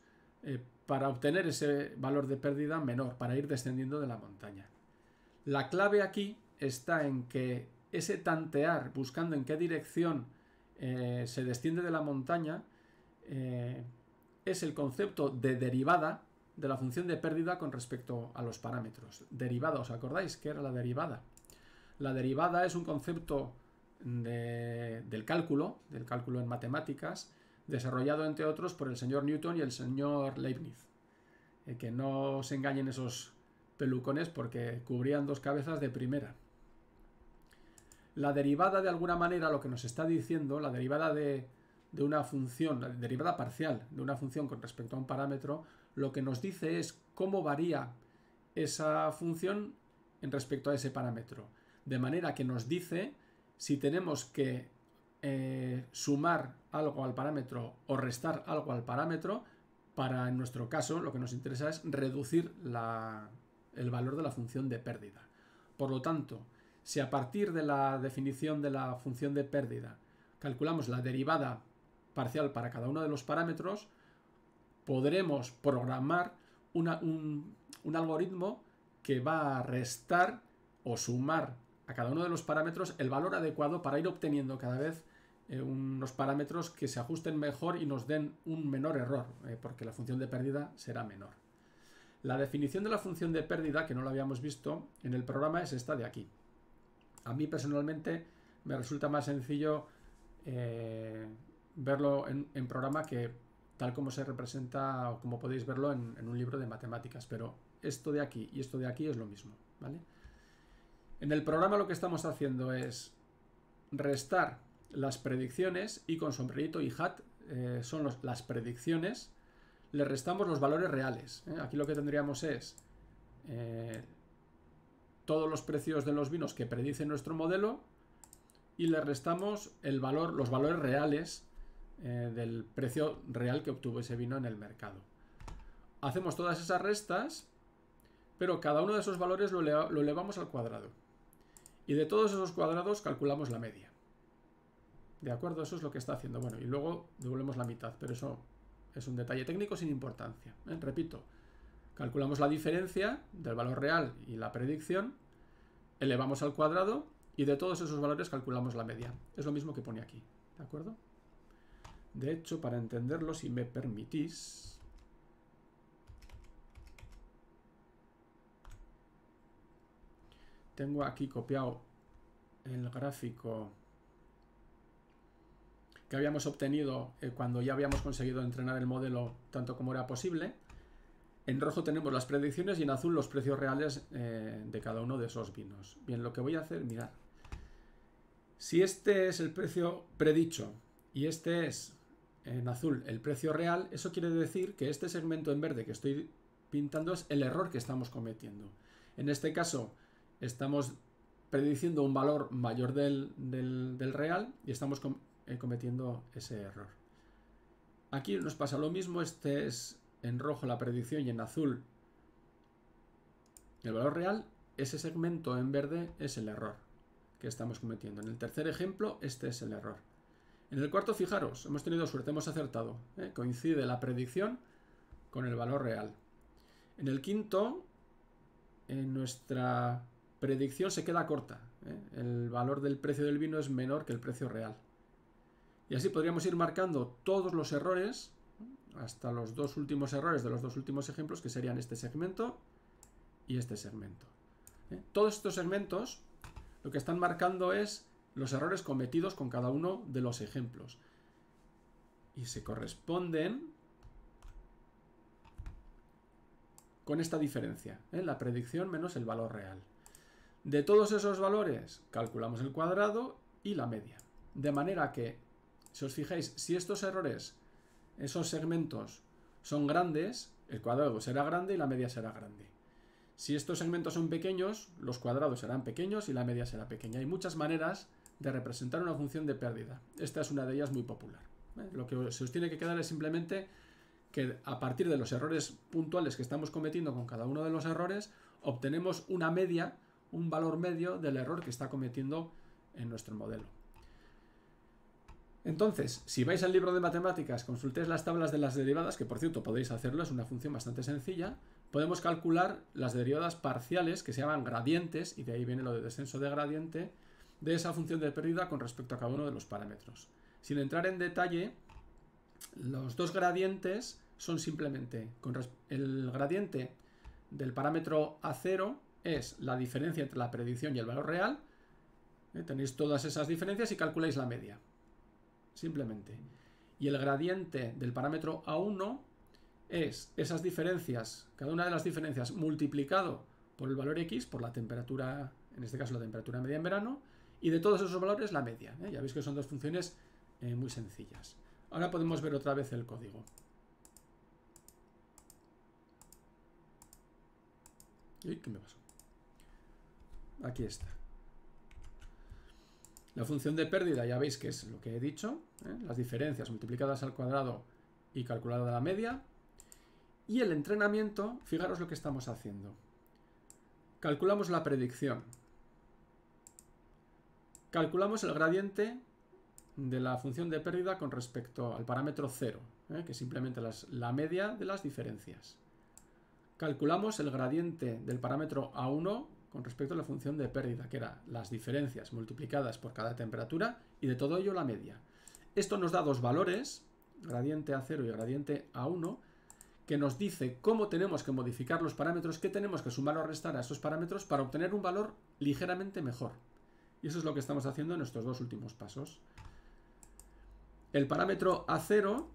S1: para obtener ese valor de pérdida menor, para ir descendiendo de la montaña. La clave aquí está en que ese tantear, buscando en qué dirección eh, se desciende de la montaña eh, es el concepto de derivada de la función de pérdida con respecto a los parámetros. Derivada, ¿os acordáis qué era la derivada? La derivada es un concepto del cálculo, del cálculo en matemáticas, desarrollado entre otros por el señor Newton y el señor Leibniz. Eh, que no se engañen esos pelucones porque cubrían dos cabezas de primera. La derivada, de alguna manera, lo que nos está diciendo, la derivada de, una función, la derivada parcial de una función con respecto a un parámetro, lo que nos dice es cómo varía esa función en respecto a ese parámetro. De manera que nos dice si tenemos que eh, sumar algo al parámetro o restar algo al parámetro para, en nuestro caso, lo que nos interesa es reducir el valor de la función de pérdida. Por lo tanto, si a partir de la definición de la función de pérdida calculamos la derivada parcial para cada uno de los parámetros, podremos programar un, algoritmo que va a restar o sumar a cada uno de los parámetros el valor adecuado para ir obteniendo cada vez eh, unos parámetros que se ajusten mejor y nos den un menor error, eh, porque la función de pérdida será menor. La definición de la función de pérdida, que no la habíamos visto en el programa, es esta de aquí a mí personalmente me resulta más sencillo eh, verlo en, programa que tal como se representa o como podéis verlo en, un libro de matemáticas, pero esto de aquí y esto de aquí es lo mismo, ¿vale? En el programa lo que estamos haciendo es restar las predicciones y con sombrerito y hat eh, son las predicciones, le restamos los valores reales. ¿eh? Aquí lo que tendríamos es todos los precios de los vinos que predice nuestro modelo y le restamos el valor, los valores reales eh, del precio real que obtuvo ese vino en el mercado. Hacemos todas esas restas, pero cada uno de esos valores lo, elevamos al cuadrado. Y de todos esos cuadrados calculamos la media. ¿De acuerdo? Eso es lo que está haciendo. Bueno, y luego devolvemos la mitad, pero eso es un detalle técnico sin importancia. ¿eh? Repito, Calculamos la diferencia del valor real y la predicción, elevamos al cuadrado y de todos esos valores calculamos la media. Es lo mismo que pone aquí, ¿de acuerdo? De hecho, para entenderlo, si me permitís... Tengo aquí copiado el gráfico que habíamos obtenido eh, cuando ya habíamos conseguido entrenar el modelo tanto como era posible. En rojo tenemos las predicciones y en azul los precios reales eh, de cada uno de esos vinos. Bien, lo que voy a hacer, mirar. Si este es el precio predicho y este es en azul el precio real, eso quiere decir que este segmento en verde que estoy pintando es el error que estamos cometiendo. En este caso, estamos prediciendo un valor mayor del, real y estamos eh, cometiendo ese error. Aquí nos pasa lo mismo, este es en rojo la predicción y en azul el valor real, ese segmento en verde es el error que estamos cometiendo. En el tercer ejemplo, este es el error. En el cuarto, fijaros, hemos tenido suerte, hemos acertado. ¿eh? Coincide la predicción con el valor real. En el quinto, en nuestra predicción se queda corta. ¿eh? El valor del precio del vino es menor que el precio real. Y así podríamos ir marcando todos los errores hasta los dos últimos errores de los dos últimos ejemplos, que serían este segmento y este segmento. ¿eh? Todos estos segmentos lo que están marcando es los errores cometidos con cada uno de los ejemplos. Y se corresponden con esta diferencia, ¿eh? la predicción menos el valor real. De todos esos valores calculamos el cuadrado y la media. De manera que, si os fijáis, si estos errores esos segmentos son grandes, el cuadrado será grande y la media será grande. Si estos segmentos son pequeños, los cuadrados serán pequeños y la media será pequeña. Hay muchas maneras de representar una función de pérdida. Esta es una de ellas muy popular. ¿eh? Lo que se os tiene que quedar es simplemente que a partir de los errores puntuales que estamos cometiendo con cada uno de los errores, obtenemos una media, un valor medio del error que está cometiendo en nuestro modelo. Entonces, si vais al libro de matemáticas, consultéis las tablas de las derivadas, que por cierto podéis hacerlo, es una función bastante sencilla, podemos calcular las derivadas parciales, que se llaman gradientes, y de ahí viene lo de descenso de gradiente, de esa función de pérdida con respecto a cada uno de los parámetros. Sin entrar en detalle, los dos gradientes son simplemente, con el gradiente del parámetro A0 es la diferencia entre la predicción y el valor real, ¿eh? tenéis todas esas diferencias y calculáis la media simplemente. Y el gradiente del parámetro A1 es esas diferencias, cada una de las diferencias multiplicado por el valor X, por la temperatura, en este caso la temperatura media en verano, y de todos esos valores la media. ¿eh? Ya veis que son dos funciones eh, muy sencillas. Ahora podemos ver otra vez el código. Aquí está. La función de pérdida ya veis que es lo que he dicho, ¿eh? las diferencias multiplicadas al cuadrado y calculada la media. Y el entrenamiento, fijaros lo que estamos haciendo. Calculamos la predicción. Calculamos el gradiente de la función de pérdida con respecto al parámetro 0, ¿eh? que es simplemente la media de las diferencias. Calculamos el gradiente del parámetro A1 con respecto a la función de pérdida, que era las diferencias multiplicadas por cada temperatura y de todo ello la media. Esto nos da dos valores, gradiente A0 y gradiente A1, que nos dice cómo tenemos que modificar los parámetros, qué tenemos que sumar o restar a esos parámetros para obtener un valor ligeramente mejor. Y eso es lo que estamos haciendo en estos dos últimos pasos. El parámetro A0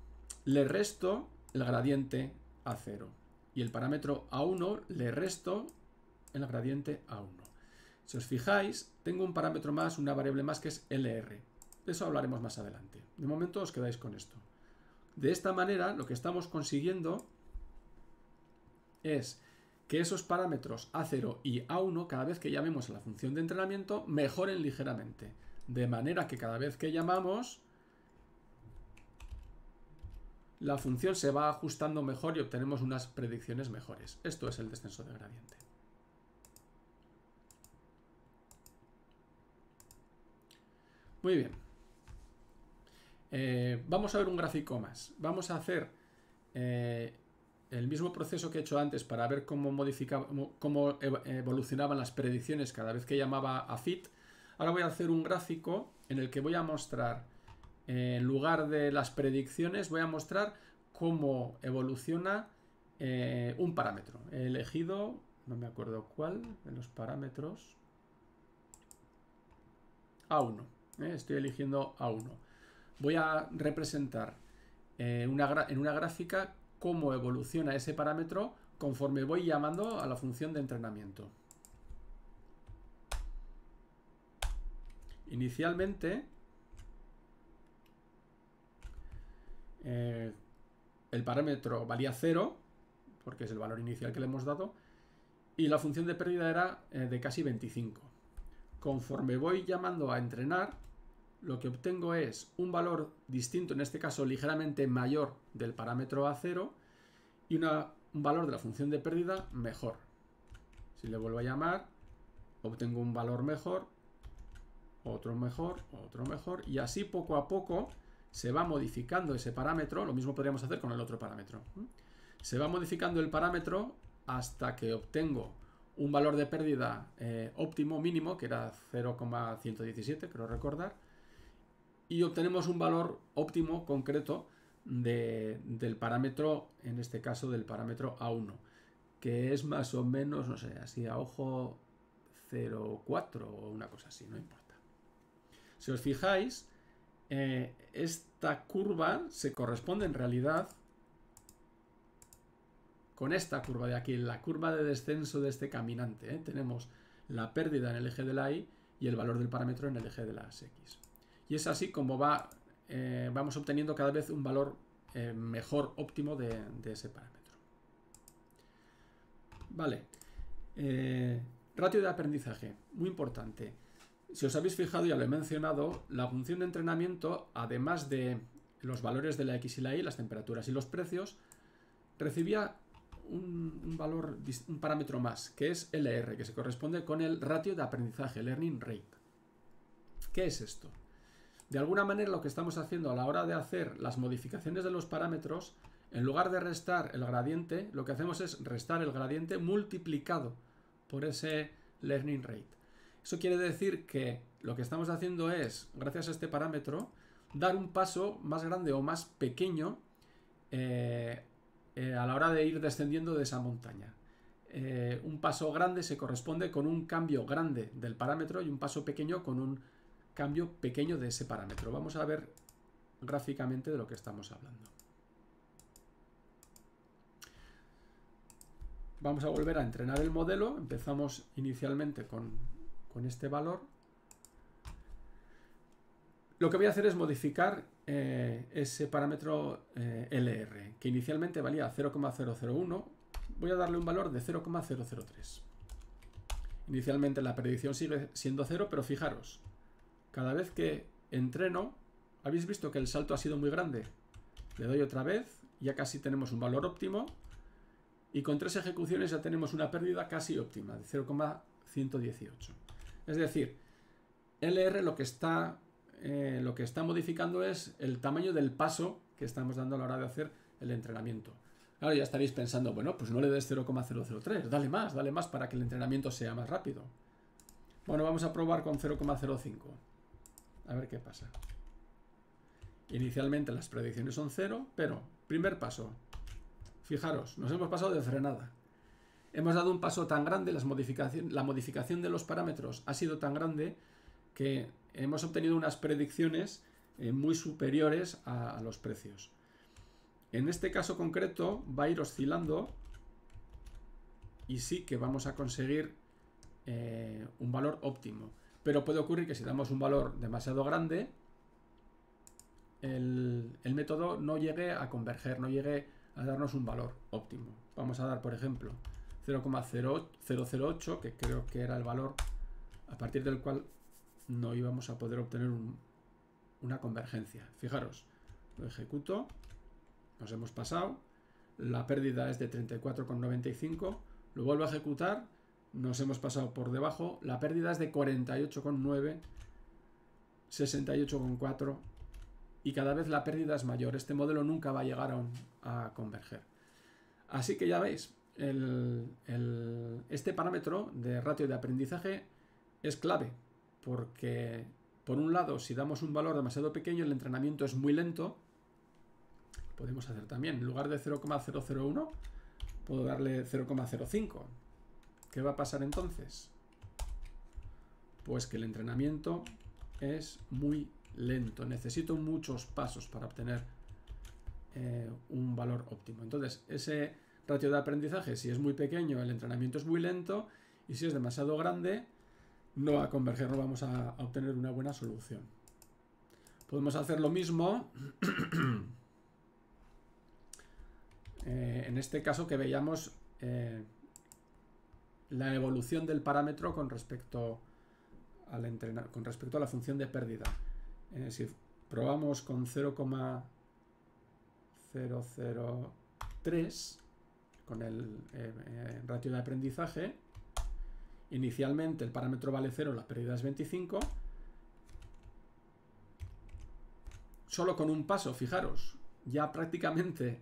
S1: le resto el gradiente A0 y el parámetro A1 le resto en la gradiente a 1. Si os fijáis, tengo un parámetro más, una variable más que es LR. De eso hablaremos más adelante. De momento os quedáis con esto. De esta manera, lo que estamos consiguiendo es que esos parámetros A0 y A1, cada vez que llamemos a la función de entrenamiento, mejoren ligeramente. De manera que cada vez que llamamos, la función se va ajustando mejor y obtenemos unas predicciones mejores. Esto es el descenso de gradiente. Muy bien. Eh, vamos a ver un gráfico más. Vamos a hacer eh, el mismo proceso que he hecho antes para ver cómo, modificaba, cómo evolucionaban las predicciones cada vez que llamaba a fit. Ahora voy a hacer un gráfico en el que voy a mostrar, eh, en lugar de las predicciones, voy a mostrar cómo evoluciona un parámetro. He elegido, no me acuerdo cuál, de los parámetros, A1. Eh, estoy eligiendo a 1 Voy a representar eh, en una gráfica cómo evoluciona ese parámetro conforme voy llamando a la función de entrenamiento. Inicialmente, eh, el parámetro valía 0, porque es el valor inicial que le hemos dado, y la función de pérdida era de casi 25 conforme voy llamando a entrenar, lo que obtengo es un valor distinto, en este caso ligeramente mayor del parámetro A0 y una, un valor de la función de pérdida mejor. Si le vuelvo a llamar, obtengo un valor mejor, otro mejor, otro mejor y así poco a poco se va modificando ese parámetro, lo mismo podríamos hacer con el otro parámetro. Se va modificando el parámetro hasta que obtengo un valor de pérdida eh, óptimo mínimo, que era 0,117, creo recordar, y obtenemos un valor óptimo concreto del parámetro, en este caso del parámetro A1, que es más o menos, no sé, así a ojo 0,4 o una cosa así, no importa. Si os fijáis, eh, esta curva se corresponde en realidad con esta curva de aquí, la curva de descenso de este caminante. ¿eh? Tenemos la pérdida en el eje de la Y y el valor del parámetro en el eje de las X. Y es así como va, eh, vamos obteniendo cada vez un valor eh, mejor óptimo de, de, ese parámetro. Vale. ratio de aprendizaje, muy importante. Si os habéis fijado, ya lo he mencionado, la función de entrenamiento, además de los valores de la X y la Y, las temperaturas y los precios, recibía un, valor, un parámetro más, que es LR, que se corresponde con el ratio de aprendizaje, learning rate. ¿Qué es esto? De alguna manera lo que estamos haciendo a la hora de hacer las modificaciones de los parámetros, en lugar de restar el gradiente, lo que hacemos es restar el gradiente multiplicado por ese learning rate. Eso quiere decir que lo que estamos haciendo es, gracias a este parámetro, dar un paso más grande o más pequeño eh, eh, a la hora de ir descendiendo de esa montaña. Eh, un paso grande se corresponde con un cambio grande del parámetro y un paso pequeño con un cambio pequeño de ese parámetro. Vamos a ver gráficamente de lo que estamos hablando. Vamos a volver a entrenar el modelo. Empezamos inicialmente con, con este valor. Lo que voy a hacer es modificar eh, ese parámetro eh, LR, que inicialmente valía 0,001, voy a darle un valor de 0,003. Inicialmente la predicción sigue siendo 0, pero fijaros, cada vez que entreno, habéis visto que el salto ha sido muy grande. Le doy otra vez, ya casi tenemos un valor óptimo, y con tres ejecuciones ya tenemos una pérdida casi óptima de 0,118. Es decir, LR lo que está eh, lo que está modificando es el tamaño del paso que estamos dando a la hora de hacer el entrenamiento. Ahora ya estaréis pensando, bueno, pues no le des 0,003, dale más, dale más para que el entrenamiento sea más rápido. Bueno, vamos a probar con 0,05. A ver qué pasa. Inicialmente las predicciones son 0, pero primer paso. Fijaros, nos hemos pasado de frenada. Hemos dado un paso tan grande, la modificación de los parámetros ha sido tan grande que hemos obtenido unas predicciones eh, muy superiores a, los precios. En este caso concreto va a ir oscilando y sí que vamos a conseguir eh, un valor óptimo. Pero puede ocurrir que si damos un valor demasiado grande, el, el, método no llegue a converger, no llegue a darnos un valor óptimo. Vamos a dar, por ejemplo, 0,008, que creo que era el valor a partir del cual no íbamos a poder obtener una convergencia. Fijaros, lo ejecuto, nos hemos pasado, la pérdida es de 34,95, lo vuelvo a ejecutar, nos hemos pasado por debajo, la pérdida es de 48,9, 68,4 y cada vez la pérdida es mayor. Este modelo nunca va a llegar a, converger. Así que ya veis, este parámetro de ratio de aprendizaje es clave porque por un lado, si damos un valor demasiado pequeño, el entrenamiento es muy lento. Podemos hacer también, en lugar de 0,001, puedo darle 0,05. ¿Qué va a pasar entonces? Pues que el entrenamiento es muy lento. Necesito muchos pasos para obtener eh, un valor óptimo. Entonces, ese ratio de aprendizaje, si es muy pequeño, el entrenamiento es muy lento. Y si es demasiado grande, no va a converger, no vamos a, obtener una buena solución. Podemos hacer lo mismo eh, en este caso que veíamos eh, la evolución del parámetro con respecto, al entrenar, con respecto a la función de pérdida. si probamos con 0,003 con el eh, ratio de aprendizaje, Inicialmente el parámetro vale 0, la pérdida es 25. Solo con un paso, fijaros, ya prácticamente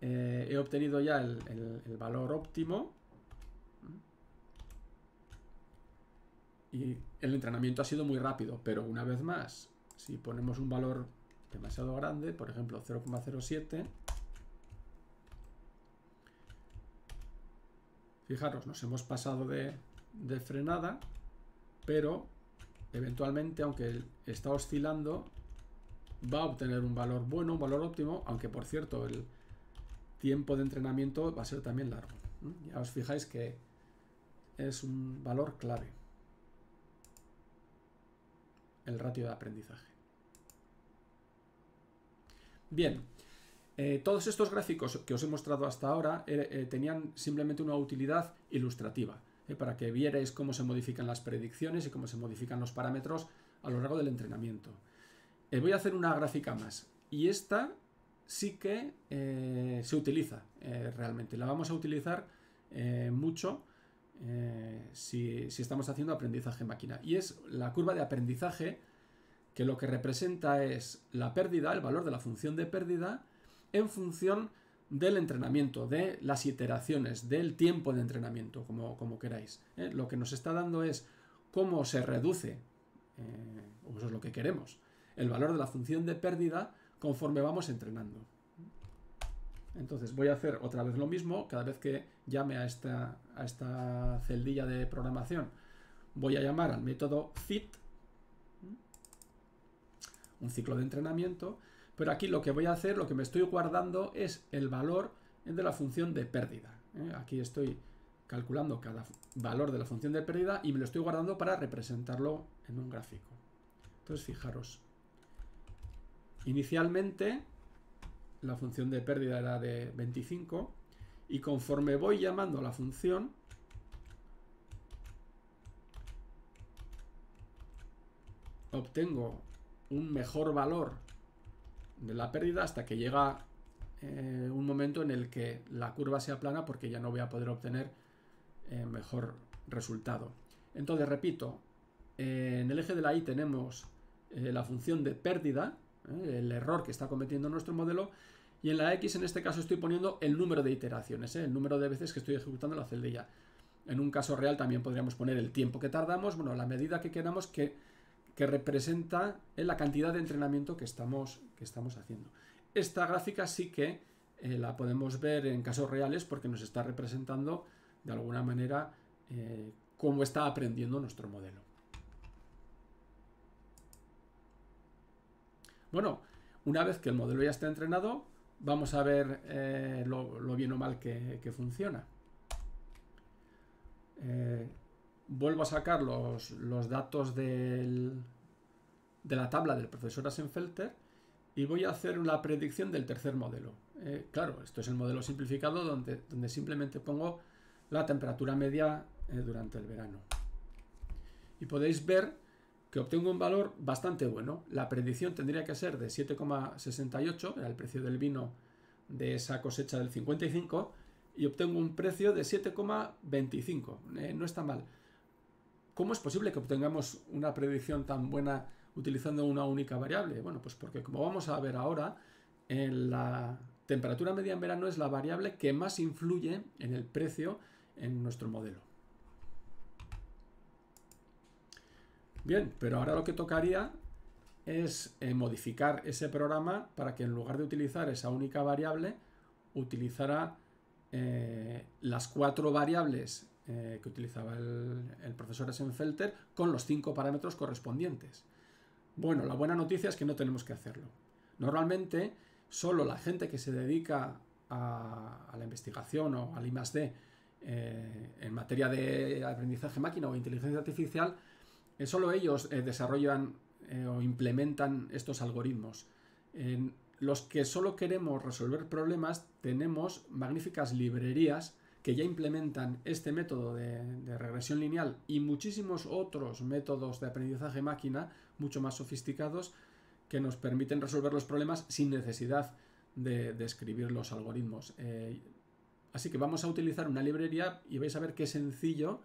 S1: eh, he obtenido ya el valor óptimo. Y el entrenamiento ha sido muy rápido, pero una vez más, si ponemos un valor demasiado grande, por ejemplo 0,07, fijaros, nos hemos pasado de de frenada, pero eventualmente, aunque está oscilando, va a obtener un valor bueno, un valor óptimo, aunque por cierto el tiempo de entrenamiento va a ser también largo. Ya os fijáis que es un valor clave, el ratio de aprendizaje. Bien, eh, todos estos gráficos que os he mostrado hasta ahora eh, eh, tenían simplemente una utilidad ilustrativa. Eh, para que vierais cómo se modifican las predicciones y cómo se modifican los parámetros a lo largo del entrenamiento. Eh, voy a hacer una gráfica más y esta sí que eh, se utiliza realmente. La vamos a utilizar mucho si, estamos haciendo aprendizaje en máquina. Y es la curva de aprendizaje que lo que representa es la pérdida, el valor de la función de pérdida, en función del entrenamiento, de las iteraciones, del tiempo de entrenamiento, como, como queráis. ¿eh? Lo que nos está dando es cómo se reduce, eh, o eso es lo que queremos, el valor de la función de pérdida conforme vamos entrenando. Entonces voy a hacer otra vez lo mismo, cada vez que llame a esta, a esta celdilla de programación, voy a llamar al método fit, un ciclo de entrenamiento, pero aquí lo que voy a hacer, lo que me estoy guardando es el valor de la función de pérdida. ¿eh? Aquí estoy calculando cada valor de la función de pérdida y me lo estoy guardando para representarlo en un gráfico. Entonces, fijaros, inicialmente la función de pérdida era de 25 y conforme voy llamando a la función, obtengo un mejor valor de la pérdida hasta que llega eh, un momento en el que la curva sea plana porque ya no voy a poder obtener eh, mejor resultado. Entonces, repito, eh, en el eje de la Y tenemos la función de pérdida, el error que está cometiendo nuestro modelo, y en la X en este caso estoy poniendo el número de iteraciones, el número de veces que estoy ejecutando la celda, En un caso real también podríamos poner el tiempo que tardamos, bueno, la medida que queramos que que representa eh, la cantidad de entrenamiento que estamos, que estamos haciendo. Esta gráfica sí que eh, la podemos ver en casos reales porque nos está representando de alguna manera eh, cómo está aprendiendo nuestro modelo. Bueno, una vez que el modelo ya está entrenado, vamos a ver lo, bien o mal que, que funciona vuelvo a sacar los, datos de la tabla del profesor Asenfelter y voy a hacer una predicción del tercer modelo. Eh, claro, esto es el modelo simplificado donde, donde simplemente pongo la temperatura media eh, durante el verano. Y podéis ver que obtengo un valor bastante bueno. La predicción tendría que ser de 7,68, era el precio del vino de esa cosecha del 55, y obtengo un precio de 7,25. Eh, no está mal. ¿Cómo es posible que obtengamos una predicción tan buena utilizando una única variable? Bueno, pues porque como vamos a ver ahora, la temperatura media en verano es la variable que más influye en el precio en nuestro modelo. Bien, pero ahora lo que tocaría es eh, modificar ese programa para que en lugar de utilizar esa única variable, utilizará eh, las cuatro variables eh, que utilizaba el, profesor Essenfelter con los cinco parámetros correspondientes. Bueno, la buena noticia es que no tenemos que hacerlo. Normalmente, solo la gente que se dedica a, la investigación o al I+.D. Eh, en materia de aprendizaje máquina o inteligencia artificial, eh, solo ellos desarrollan o implementan estos algoritmos. En los que solo queremos resolver problemas tenemos magníficas librerías que ya implementan este método de, regresión lineal y muchísimos otros métodos de aprendizaje máquina mucho más sofisticados que nos permiten resolver los problemas sin necesidad de, describir escribir los algoritmos. Eh, así que vamos a utilizar una librería y vais a ver qué sencillo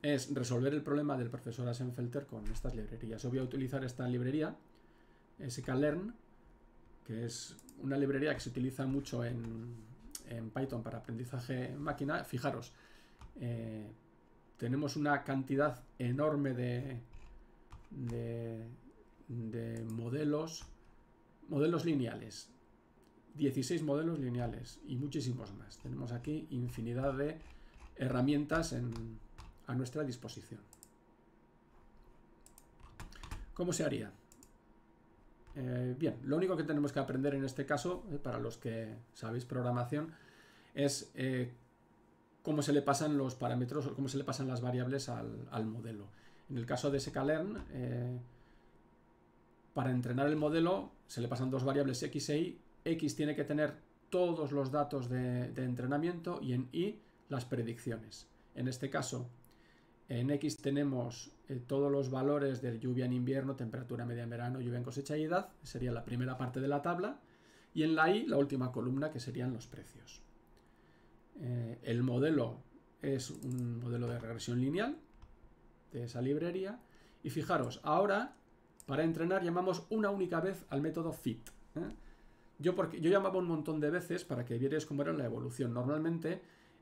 S1: es resolver el problema del profesor Asenfelter con estas librerías. Yo voy a utilizar esta librería, SKLearn, que es una librería que se utiliza mucho en, en Python para aprendizaje máquina, fijaros, eh, tenemos una cantidad enorme de, de, modelos, modelos lineales, 16 modelos lineales y muchísimos más. Tenemos aquí infinidad de herramientas a nuestra disposición. ¿Cómo se haría? Eh, bien, lo único que tenemos que aprender en este caso, eh, para los que sabéis programación, es eh, cómo se le pasan los parámetros o cómo se le pasan las variables al, modelo. En el caso de SKLearn, para entrenar el modelo se le pasan dos variables x e y. x tiene que tener todos los datos de entrenamiento y en y las predicciones. En este caso, en X tenemos eh, todos los valores de lluvia en invierno, temperatura media en verano, lluvia en cosecha y edad, sería la primera parte de la tabla. Y en la Y, la última columna, que serían los precios. Eh, el modelo es un modelo de regresión lineal de esa librería. Y fijaros, ahora, para entrenar, llamamos una única vez al método fit. ¿eh? Yo, porque, yo llamaba un montón de veces para que vierais cómo era la evolución. Normalmente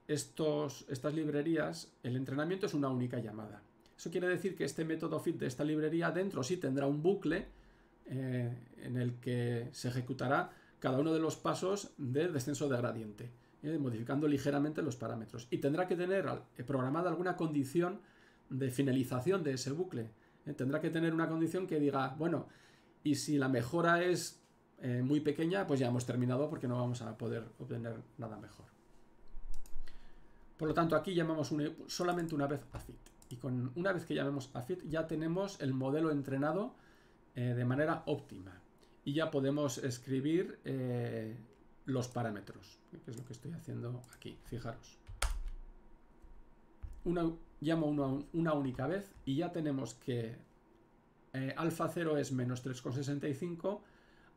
S1: estas librerías, el entrenamiento es una única llamada. Eso quiere decir que este método fit de esta librería dentro sí tendrá un bucle eh, en el que se ejecutará cada uno de los pasos del descenso de gradiente, eh, modificando ligeramente los parámetros. Y tendrá que tener eh, programada alguna condición de finalización de ese bucle. tendrá que tener una condición que diga, bueno, y si la mejora es muy pequeña, pues ya hemos terminado porque no vamos a poder obtener nada mejor. Por lo tanto, aquí llamamos solamente una vez a Y con una vez que llamemos a fit, ya tenemos el modelo entrenado eh, de manera óptima. Y ya podemos escribir eh, los parámetros, que es lo que estoy haciendo aquí, fijaros. llamo una, una única vez y ya tenemos que eh, alfa 0 es menos 3,65,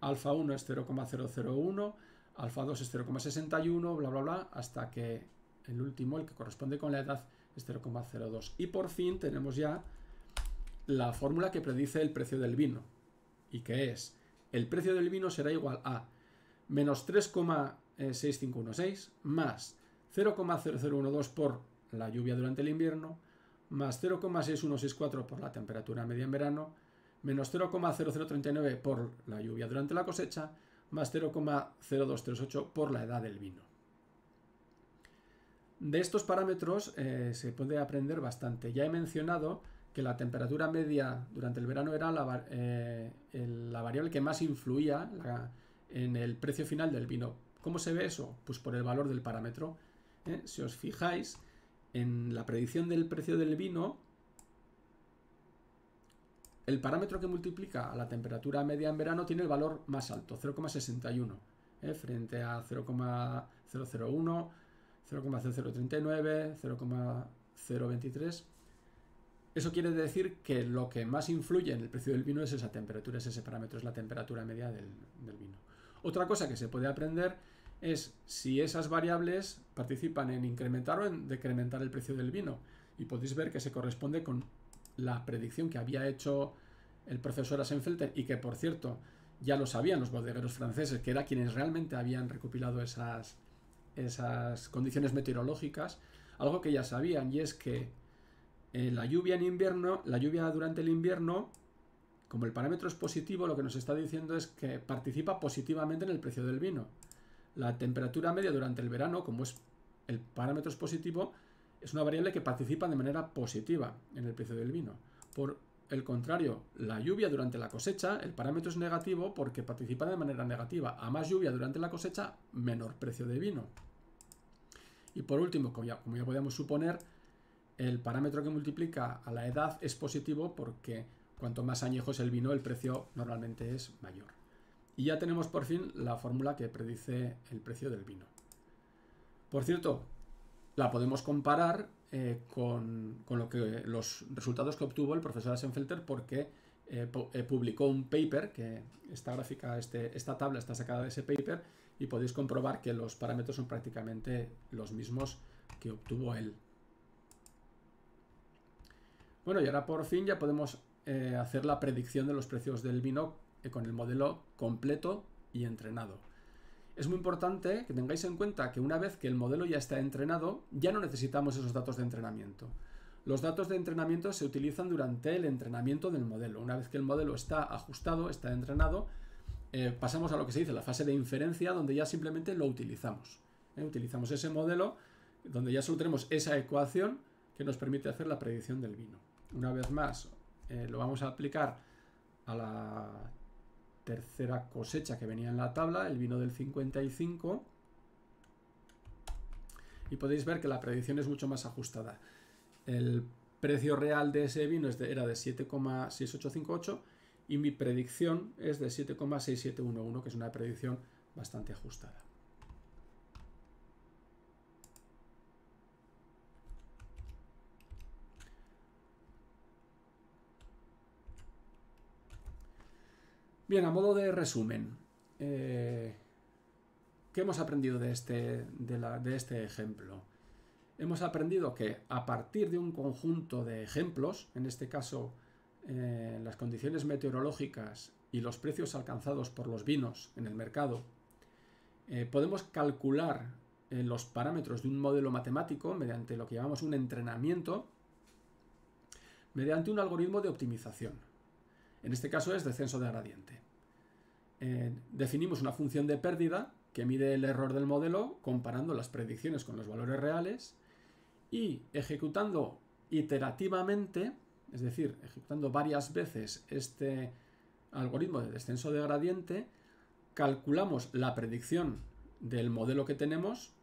S1: alfa 1 es 0,001, alfa 2 es 0,61, bla, bla, bla, hasta que el último, el que corresponde con la edad, es 0,02. Y por fin tenemos ya la fórmula que predice el precio del vino. ¿Y que es? El precio del vino será igual a menos 3,6516 más 0,0012 por la lluvia durante el invierno, más 0,6164 por la temperatura media en verano, menos 0,0039 por la lluvia durante la cosecha, más 0,0238 por la edad del vino. De estos parámetros eh, se puede aprender bastante. Ya he mencionado que la temperatura media durante el verano era la, eh, variable que más influía en el precio final del vino. ¿Cómo se ve eso? Pues por el valor del parámetro. ¿eh? Si os fijáis en la predicción del precio del vino, el parámetro que multiplica a la temperatura media en verano tiene el valor más alto, 0,61, frente a 0,001 0,0039, 0,023. Eso quiere decir que lo que más influye en el precio del vino es esa temperatura, es ese parámetro, es la temperatura media del, del vino. Otra cosa que se puede aprender es si esas variables participan en incrementar o en decrementar el precio del vino. Y podéis ver que se corresponde con la predicción que había hecho el profesor Asenfelter y que, por cierto, ya lo sabían los bodegueros franceses, que eran quienes realmente habían recopilado esas, esas condiciones meteorológicas, algo que ya sabían, y es que eh, la lluvia en invierno, la lluvia durante el invierno, como el parámetro es positivo, lo que nos está diciendo es que participa positivamente en el precio del vino. La temperatura media durante el verano, como es el parámetro es positivo, es una variable que participa de manera positiva en el precio del vino. Por el contrario, la lluvia durante la cosecha, el parámetro es negativo porque participa de manera negativa. A más lluvia durante la cosecha, menor precio de vino. Y por último, como ya, podíamos suponer, el parámetro que multiplica a la edad es positivo porque cuanto más añejo es el vino, el precio normalmente es mayor. Y ya tenemos por fin la fórmula que predice el precio del vino. Por cierto, la podemos comparar eh, con, lo que, los resultados que obtuvo el profesor Asenfelter porque eh, eh, publicó un paper, que esta gráfica, este, esta tabla está sacada de ese paper, y podéis comprobar que los parámetros son prácticamente los mismos que obtuvo él. Bueno, y ahora por fin ya podemos hacer la predicción de los precios del vino con el modelo completo y entrenado. Es muy importante que tengáis en cuenta que una vez que el modelo ya está entrenado, ya no necesitamos esos datos de entrenamiento. Los datos de entrenamiento se utilizan durante el entrenamiento del modelo. Una vez que el modelo está ajustado, está entrenado, eh, pasamos a lo que se dice la fase de inferencia, donde ya simplemente lo utilizamos. ¿eh? Utilizamos ese modelo, donde ya solo tenemos esa ecuación que nos permite hacer la predicción del vino. Una vez más, eh, lo vamos a aplicar a la tercera cosecha que venía en la tabla, el vino del 55. Y podéis ver que la predicción es mucho más ajustada. El precio real de ese vino era de 7,6858 y mi predicción es de 7,6711, que es una predicción bastante ajustada. Bien, a modo de resumen, eh, ¿qué hemos aprendido de este, de, este ejemplo? Hemos aprendido que a partir de un conjunto de ejemplos, en este caso eh, las condiciones meteorológicas y los precios alcanzados por los vinos en el mercado, eh, podemos calcular los parámetros de un modelo matemático mediante lo que llamamos un entrenamiento, mediante un algoritmo de optimización. En este caso es descenso de gradiente. Eh, definimos una función de pérdida que mide el error del modelo comparando las predicciones con los valores reales y ejecutando iterativamente, es decir, ejecutando varias veces este algoritmo de descenso de gradiente, calculamos la predicción del modelo que tenemos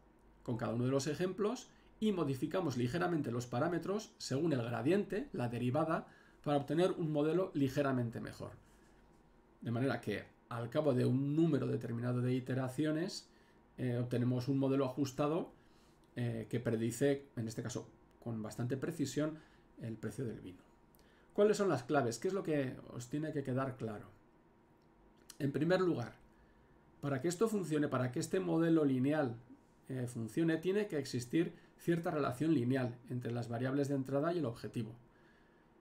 S1: con cada uno de los ejemplos y modificamos ligeramente los parámetros según el gradiente, la derivada, para obtener un modelo ligeramente mejor. De manera que al cabo de un número determinado de iteraciones eh, obtenemos un modelo ajustado eh, que predice, en este caso con bastante precisión, el precio del vino. ¿Cuáles son las claves? ¿Qué es lo que os tiene que quedar claro? En primer lugar, para que esto funcione, para que este modelo lineal eh, funcione, tiene que existir cierta relación lineal entre las variables de entrada y el objetivo.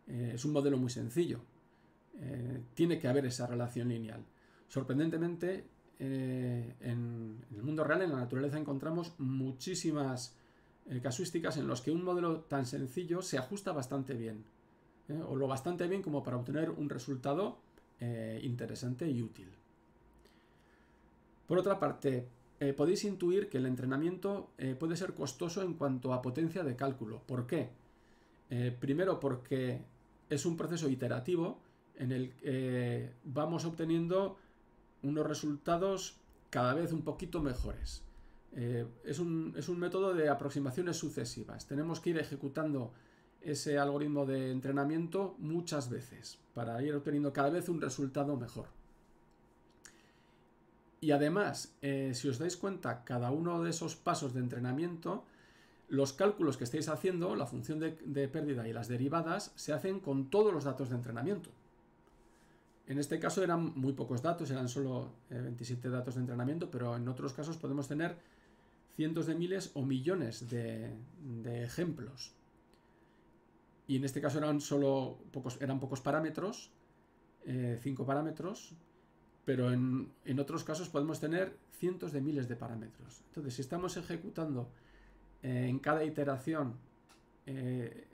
S1: Eh, es un modelo muy sencillo. Eh, tiene que haber esa relación lineal. Sorprendentemente, eh, en, el mundo real, en la naturaleza, encontramos muchísimas casuísticas en las que un modelo tan sencillo se ajusta bastante bien. o lo bastante bien como para obtener un resultado interesante y útil. Por otra parte, podéis intuir que el entrenamiento puede ser costoso en cuanto a potencia de cálculo. ¿Por qué? primero porque es un proceso iterativo en el que eh, vamos obteniendo unos resultados cada vez un poquito mejores. Eh, es, un, método de aproximaciones sucesivas. Tenemos que ir ejecutando ese algoritmo de entrenamiento muchas veces para ir obteniendo cada vez un resultado mejor. Y además, eh, si os dais cuenta, cada uno de esos pasos de entrenamiento los cálculos que estáis haciendo, la función de, pérdida y las derivadas, se hacen con todos los datos de entrenamiento. En este caso eran muy pocos datos, eran solo 27 eh, datos de entrenamiento, pero en otros casos podemos tener cientos de miles o millones de, ejemplos. Y en este caso eran solo pocos, eran pocos parámetros, 5 eh, parámetros, pero en, en otros casos podemos tener cientos de miles de parámetros. Entonces, si estamos ejecutando eh, en cada iteración eh,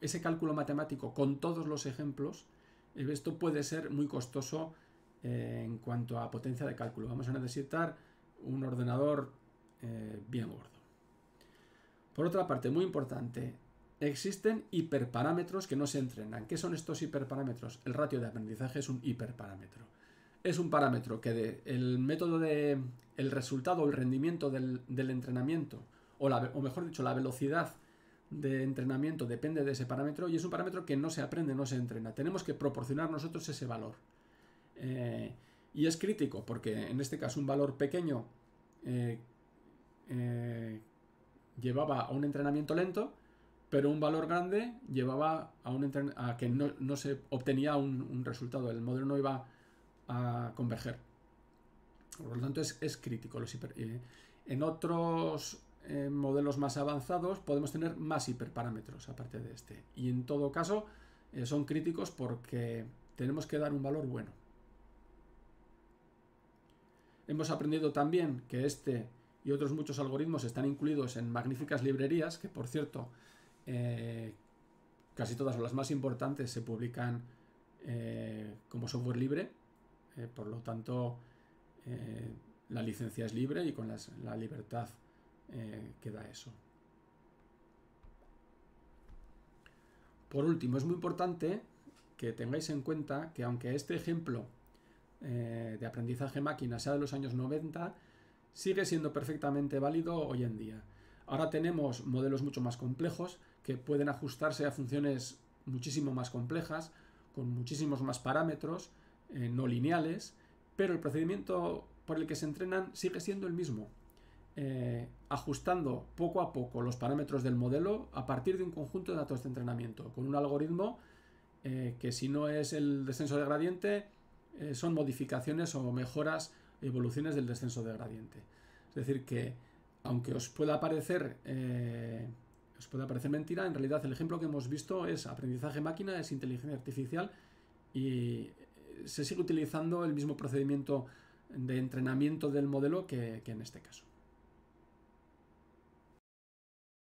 S1: ese cálculo matemático con todos los ejemplos, eh, esto puede ser muy costoso en cuanto a potencia de cálculo. Vamos a necesitar un ordenador bien gordo. Por otra parte, muy importante, existen hiperparámetros que no se entrenan. ¿Qué son estos hiperparámetros? El ratio de aprendizaje es un hiperparámetro. Es un parámetro que el método de el resultado, el rendimiento del entrenamiento o, mejor dicho, la velocidad de entrenamiento depende de ese parámetro y es un parámetro que no se aprende, no se entrena. Tenemos que proporcionar nosotros ese valor. Eh, y es crítico porque en este caso un valor pequeño eh, eh, llevaba a un entrenamiento lento, pero un valor grande llevaba a, un a que no, se obtenía un, resultado, el modelo no iba a converger. Por lo tanto es, crítico. en otros eh, modelos más avanzados podemos tener más hiperparámetros aparte de este. Y en todo caso eh, son críticos porque tenemos que dar un valor bueno. Hemos aprendido también que este y otros muchos algoritmos están incluidos en magníficas librerías, que por cierto, eh, casi todas las más importantes se publican como software libre, por lo tanto la licencia es libre y con la libertad eh, queda eso. Por último, es muy importante que tengáis en cuenta que aunque este ejemplo eh, de aprendizaje máquina sea de los años 90, sigue siendo perfectamente válido hoy en día. Ahora tenemos modelos mucho más complejos que pueden ajustarse a funciones muchísimo más complejas, con muchísimos más parámetros, eh, no lineales, pero el procedimiento por el que se entrenan sigue siendo el mismo. Eh, ajustando poco a poco los parámetros del modelo a partir de un conjunto de datos de entrenamiento, con un algoritmo eh, que si no es el descenso de gradiente, eh, son modificaciones o mejoras, evoluciones del descenso de gradiente. Es decir, que aunque os pueda parecer, os pueda parecer mentira, en realidad el ejemplo que hemos visto es aprendizaje máquina, es inteligencia artificial y se sigue utilizando el mismo procedimiento de entrenamiento del modelo que en este caso.